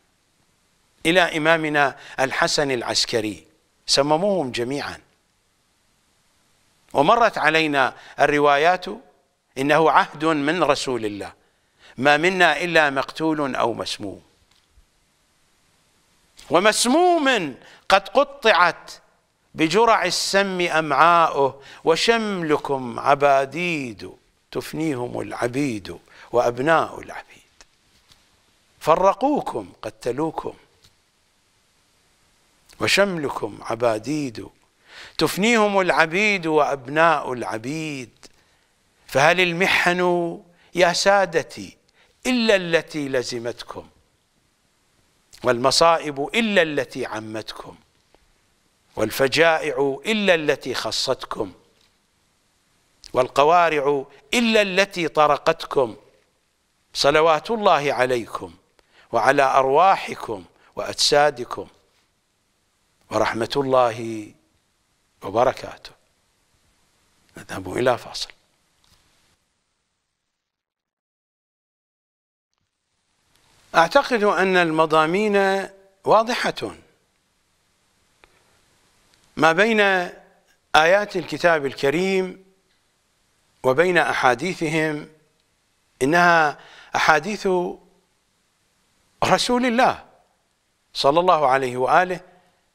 إلى إمامنا الحسن العسكري سمموهم جميعاً ومرت علينا الروايات انه عهد من رسول الله ما منا الا مقتول او مسموم ومسموم قد قطعت بجرع السم امعاؤه وشملكم عباديد تفنيهم العبيد وابناء العبيد فرقوكم قتلوكم وشملكم عباديد تفنيهم العبيد وابناء العبيد فهل المحن يا سادتي الا التي لزمتكم والمصائب الا التي عمتكم والفجائع الا التي خصتكم والقوارع الا التي طرقتكم صلوات الله عليكم وعلى ارواحكم واجسادكم ورحمه الله وبركاته نذهب إلى فاصل أعتقد أن المضامين واضحة ما بين آيات الكتاب الكريم وبين أحاديثهم إنها أحاديث رسول الله صلى الله عليه وآله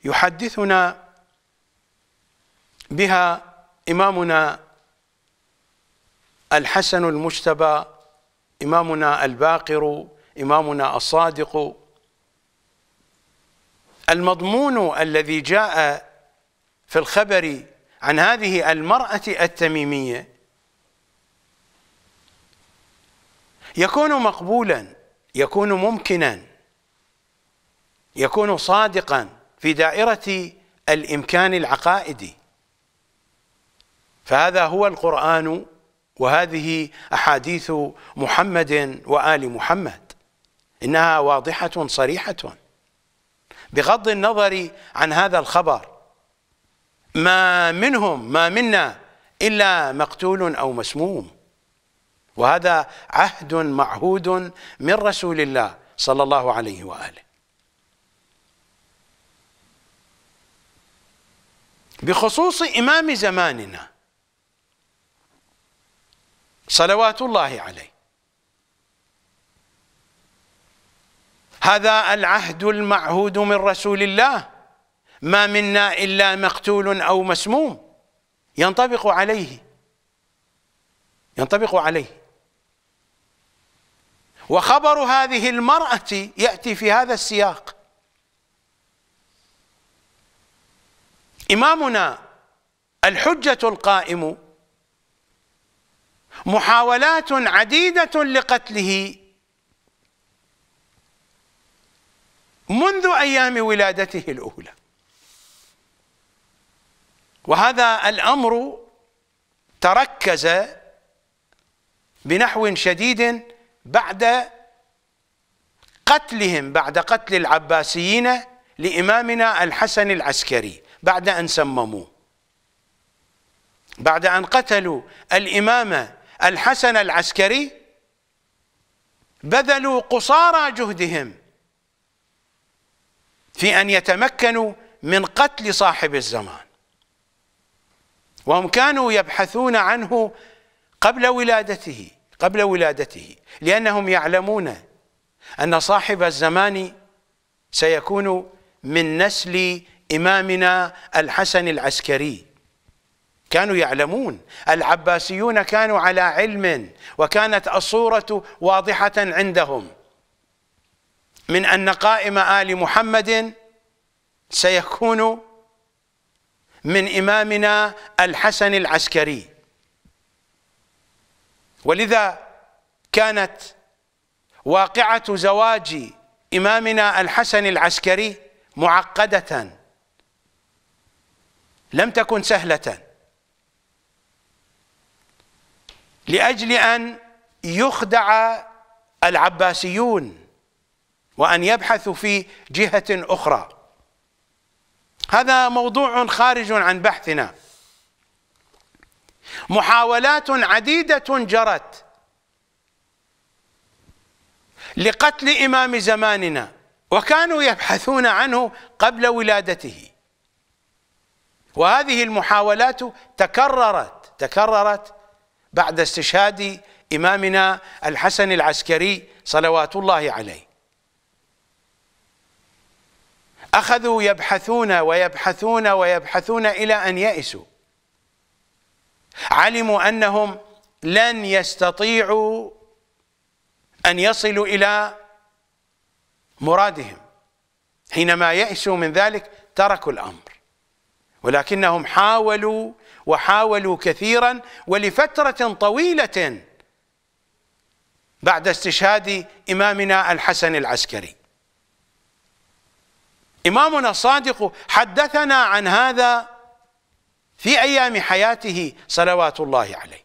يحدثنا بها إمامنا الحسن المجتبى إمامنا الباقر إمامنا الصادق المضمون الذي جاء في الخبر عن هذه المرأة التميمية يكون مقبولا يكون ممكنا يكون صادقا في دائرة الإمكان العقائدي فهذا هو القرآن وهذه أحاديث محمد وآل محمد إنها واضحة صريحة بغض النظر عن هذا الخبر ما منهم ما منا إلا مقتول أو مسموم وهذا عهد معهود من رسول الله صلى الله عليه وآله بخصوص إمام زماننا صلوات الله عليه هذا العهد المعهود من رسول الله ما منا إلا مقتول أو مسموم ينطبق عليه ينطبق عليه وخبر هذه المرأة يأتي في هذا السياق إمامنا الحجة القائم محاولات عديدة لقتله منذ أيام ولادته الأولى وهذا الأمر تركز بنحو شديد بعد قتلهم بعد قتل العباسيين لإمامنا الحسن العسكري بعد أن سمموه بعد أن قتلوا الإمام الحسن العسكري بذلوا قصارى جهدهم في أن يتمكنوا من قتل صاحب الزمان وهم كانوا يبحثون عنه قبل ولادته قبل ولادته لأنهم يعلمون أن صاحب الزمان سيكون من نسل إمامنا الحسن العسكري كانوا يعلمون العباسيون كانوا على علم وكانت الصورة واضحة عندهم من أن قائم آل محمد سيكون من إمامنا الحسن العسكري ولذا كانت واقعة زواج إمامنا الحسن العسكري معقدة لم تكن سهلة لاجل ان يخدع العباسيون وان يبحثوا في جهه اخرى هذا موضوع خارج عن بحثنا محاولات عديده جرت لقتل امام زماننا وكانوا يبحثون عنه قبل ولادته وهذه المحاولات تكررت تكررت بعد استشهاد إمامنا الحسن العسكري صلوات الله عليه أخذوا يبحثون ويبحثون ويبحثون إلى أن يئسوا علموا أنهم لن يستطيعوا أن يصلوا إلى مرادهم حينما يئسوا من ذلك تركوا الأمر ولكنهم حاولوا وحاولوا كثيرا ولفترة طويلة بعد استشهاد إمامنا الحسن العسكري إمامنا الصادق حدثنا عن هذا في أيام حياته صلوات الله عليه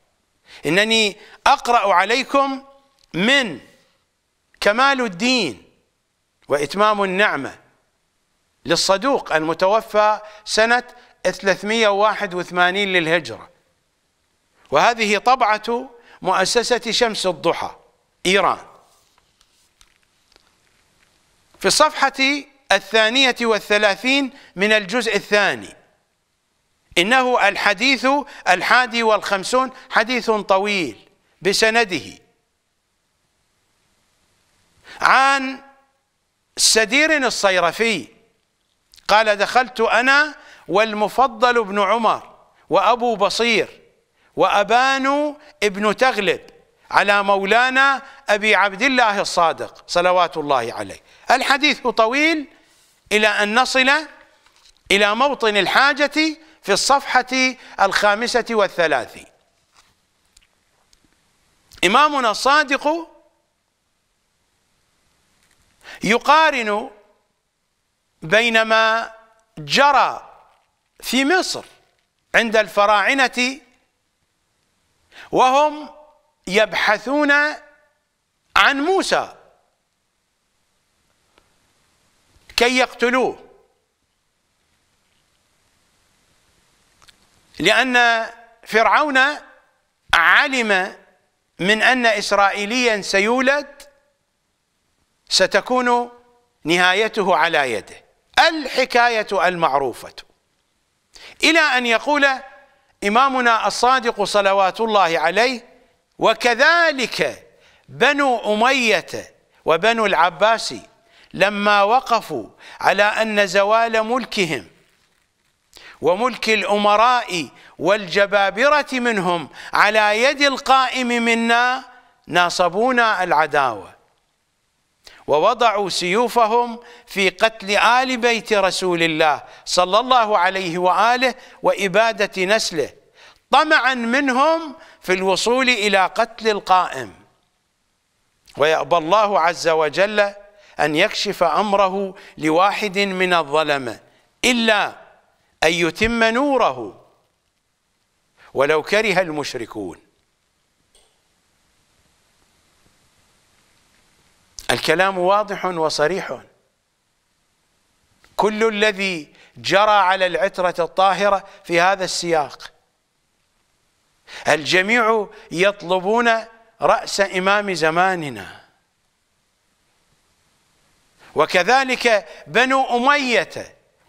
إنني أقرأ عليكم من كمال الدين وإتمام النعمة للصدوق المتوفى سنة 381 للهجرة وهذه طبعة مؤسسة شمس الضحى إيران في الصفحة الثانية والثلاثين من الجزء الثاني إنه الحديث الحادي والخمسون حديث طويل بسنده عن سدير الصيرفي قال دخلت أنا والمفضل بن عمر وأبو بصير وأبان ابن تغلب على مولانا أبي عبد الله الصادق صلوات الله عليه الحديث طويل إلى أن نصل إلى موطن الحاجة في الصفحة الخامسة والثلاثين إمامنا الصادق يقارن بينما جرى في مصر عند الفراعنة وهم يبحثون عن موسى كي يقتلوه لأن فرعون علم من أن إسرائيليا سيولد ستكون نهايته على يده الحكاية المعروفة إلى أن يقول إمامنا الصادق صلوات الله عليه وكذلك بنو أمية وبنو العباس لما وقفوا على أن زوال ملكهم وملك الأمراء والجبابرة منهم على يد القائم منا ناصبونا العداوة ووضعوا سيوفهم في قتل آل بيت رسول الله صلى الله عليه وآله وإبادة نسله طمعا منهم في الوصول إلى قتل القائم ويأبى الله عز وجل أن يكشف أمره لواحد من الظلمة إلا أن يتم نوره ولو كره المشركون الكلام واضح وصريح كل الذي جرى على العترة الطاهرة في هذا السياق الجميع يطلبون رأس إمام زماننا وكذلك بنو أمية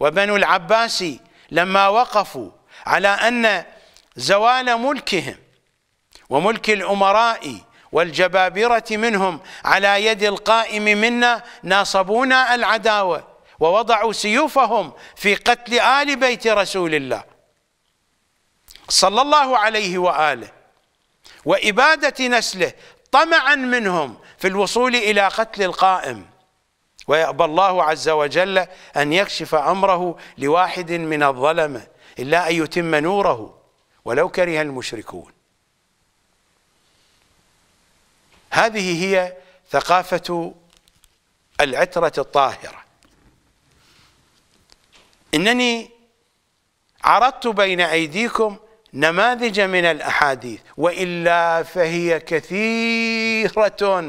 وبنو العباس لما وقفوا على أن زوال ملكهم وملك الأمراء والجبابرة منهم على يد القائم منا ناصبونا العداوة ووضعوا سيوفهم في قتل آل بيت رسول الله صلى الله عليه وآله وإبادة نسله طمعا منهم في الوصول إلى قتل القائم ويأبى الله عز وجل أن يكشف أمره لواحد من الظلمة إلا أن يتم نوره ولو كره المشركون هذه هي ثقافة العترة الطاهرة إنني عرضت بين أيديكم نماذج من الأحاديث وإلا فهي كثيرة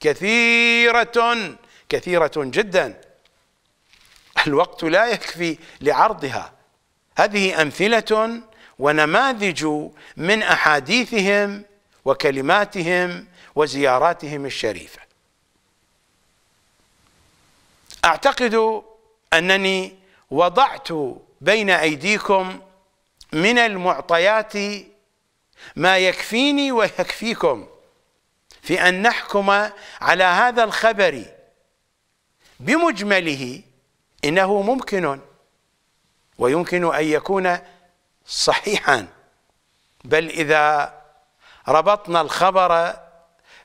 كثيرة كثيرة جدا الوقت لا يكفي لعرضها هذه أمثلة ونماذج من أحاديثهم وكلماتهم وزياراتهم الشريفة أعتقد أنني وضعت بين أيديكم من المعطيات ما يكفيني ويكفيكم في أن نحكم على هذا الخبر بمجمله إنه ممكن ويمكن أن يكون صحيحا بل إذا ربطنا الخبر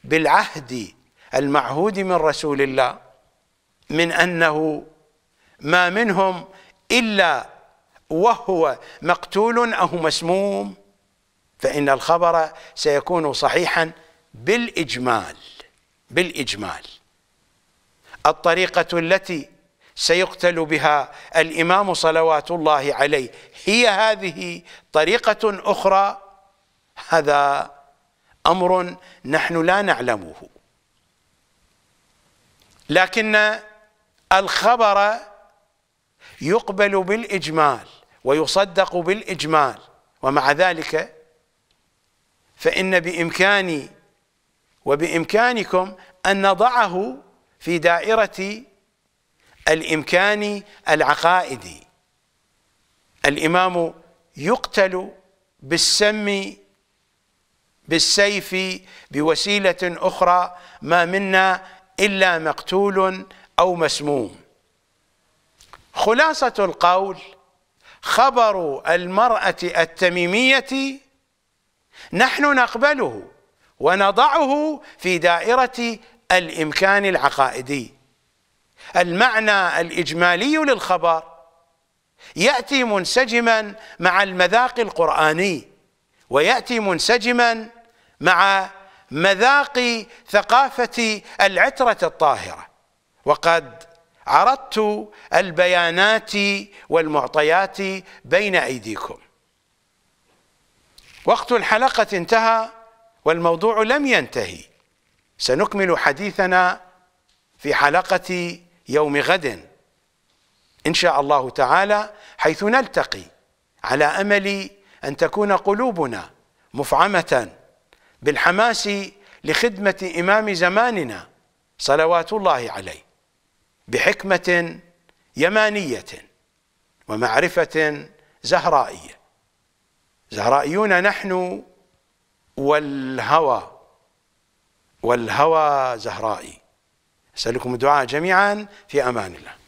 بالعهد المعهود من رسول الله من انه ما منهم الا وهو مقتول او مسموم فان الخبر سيكون صحيحا بالاجمال بالاجمال الطريقه التي سيقتل بها الامام صلوات الله عليه هي هذه طريقه اخرى هذا امر نحن لا نعلمه لكن الخبر يقبل بالاجمال ويصدق بالاجمال ومع ذلك فان بامكاني وبامكانكم ان نضعه في دائره الامكان العقائدي الامام يقتل بالسم بالسيف بوسيله اخرى ما منا الا مقتول او مسموم خلاصه القول خبر المراه التميميه نحن نقبله ونضعه في دائره الامكان العقائدي المعنى الاجمالي للخبر ياتي منسجما مع المذاق القراني وياتي منسجما مع مذاق ثقافة العترة الطاهرة وقد عرضت البيانات والمعطيات بين أيديكم وقت الحلقة انتهى والموضوع لم ينتهي سنكمل حديثنا في حلقة يوم غد إن شاء الله تعالى حيث نلتقي على أمل أن تكون قلوبنا مفعمة بالحماس لخدمة إمام زماننا صلوات الله عليه بحكمة يمانية ومعرفة زهرائية زهرائيون نحن والهوى والهوى زهرائي أسألكم الدعاء جميعا في أمان الله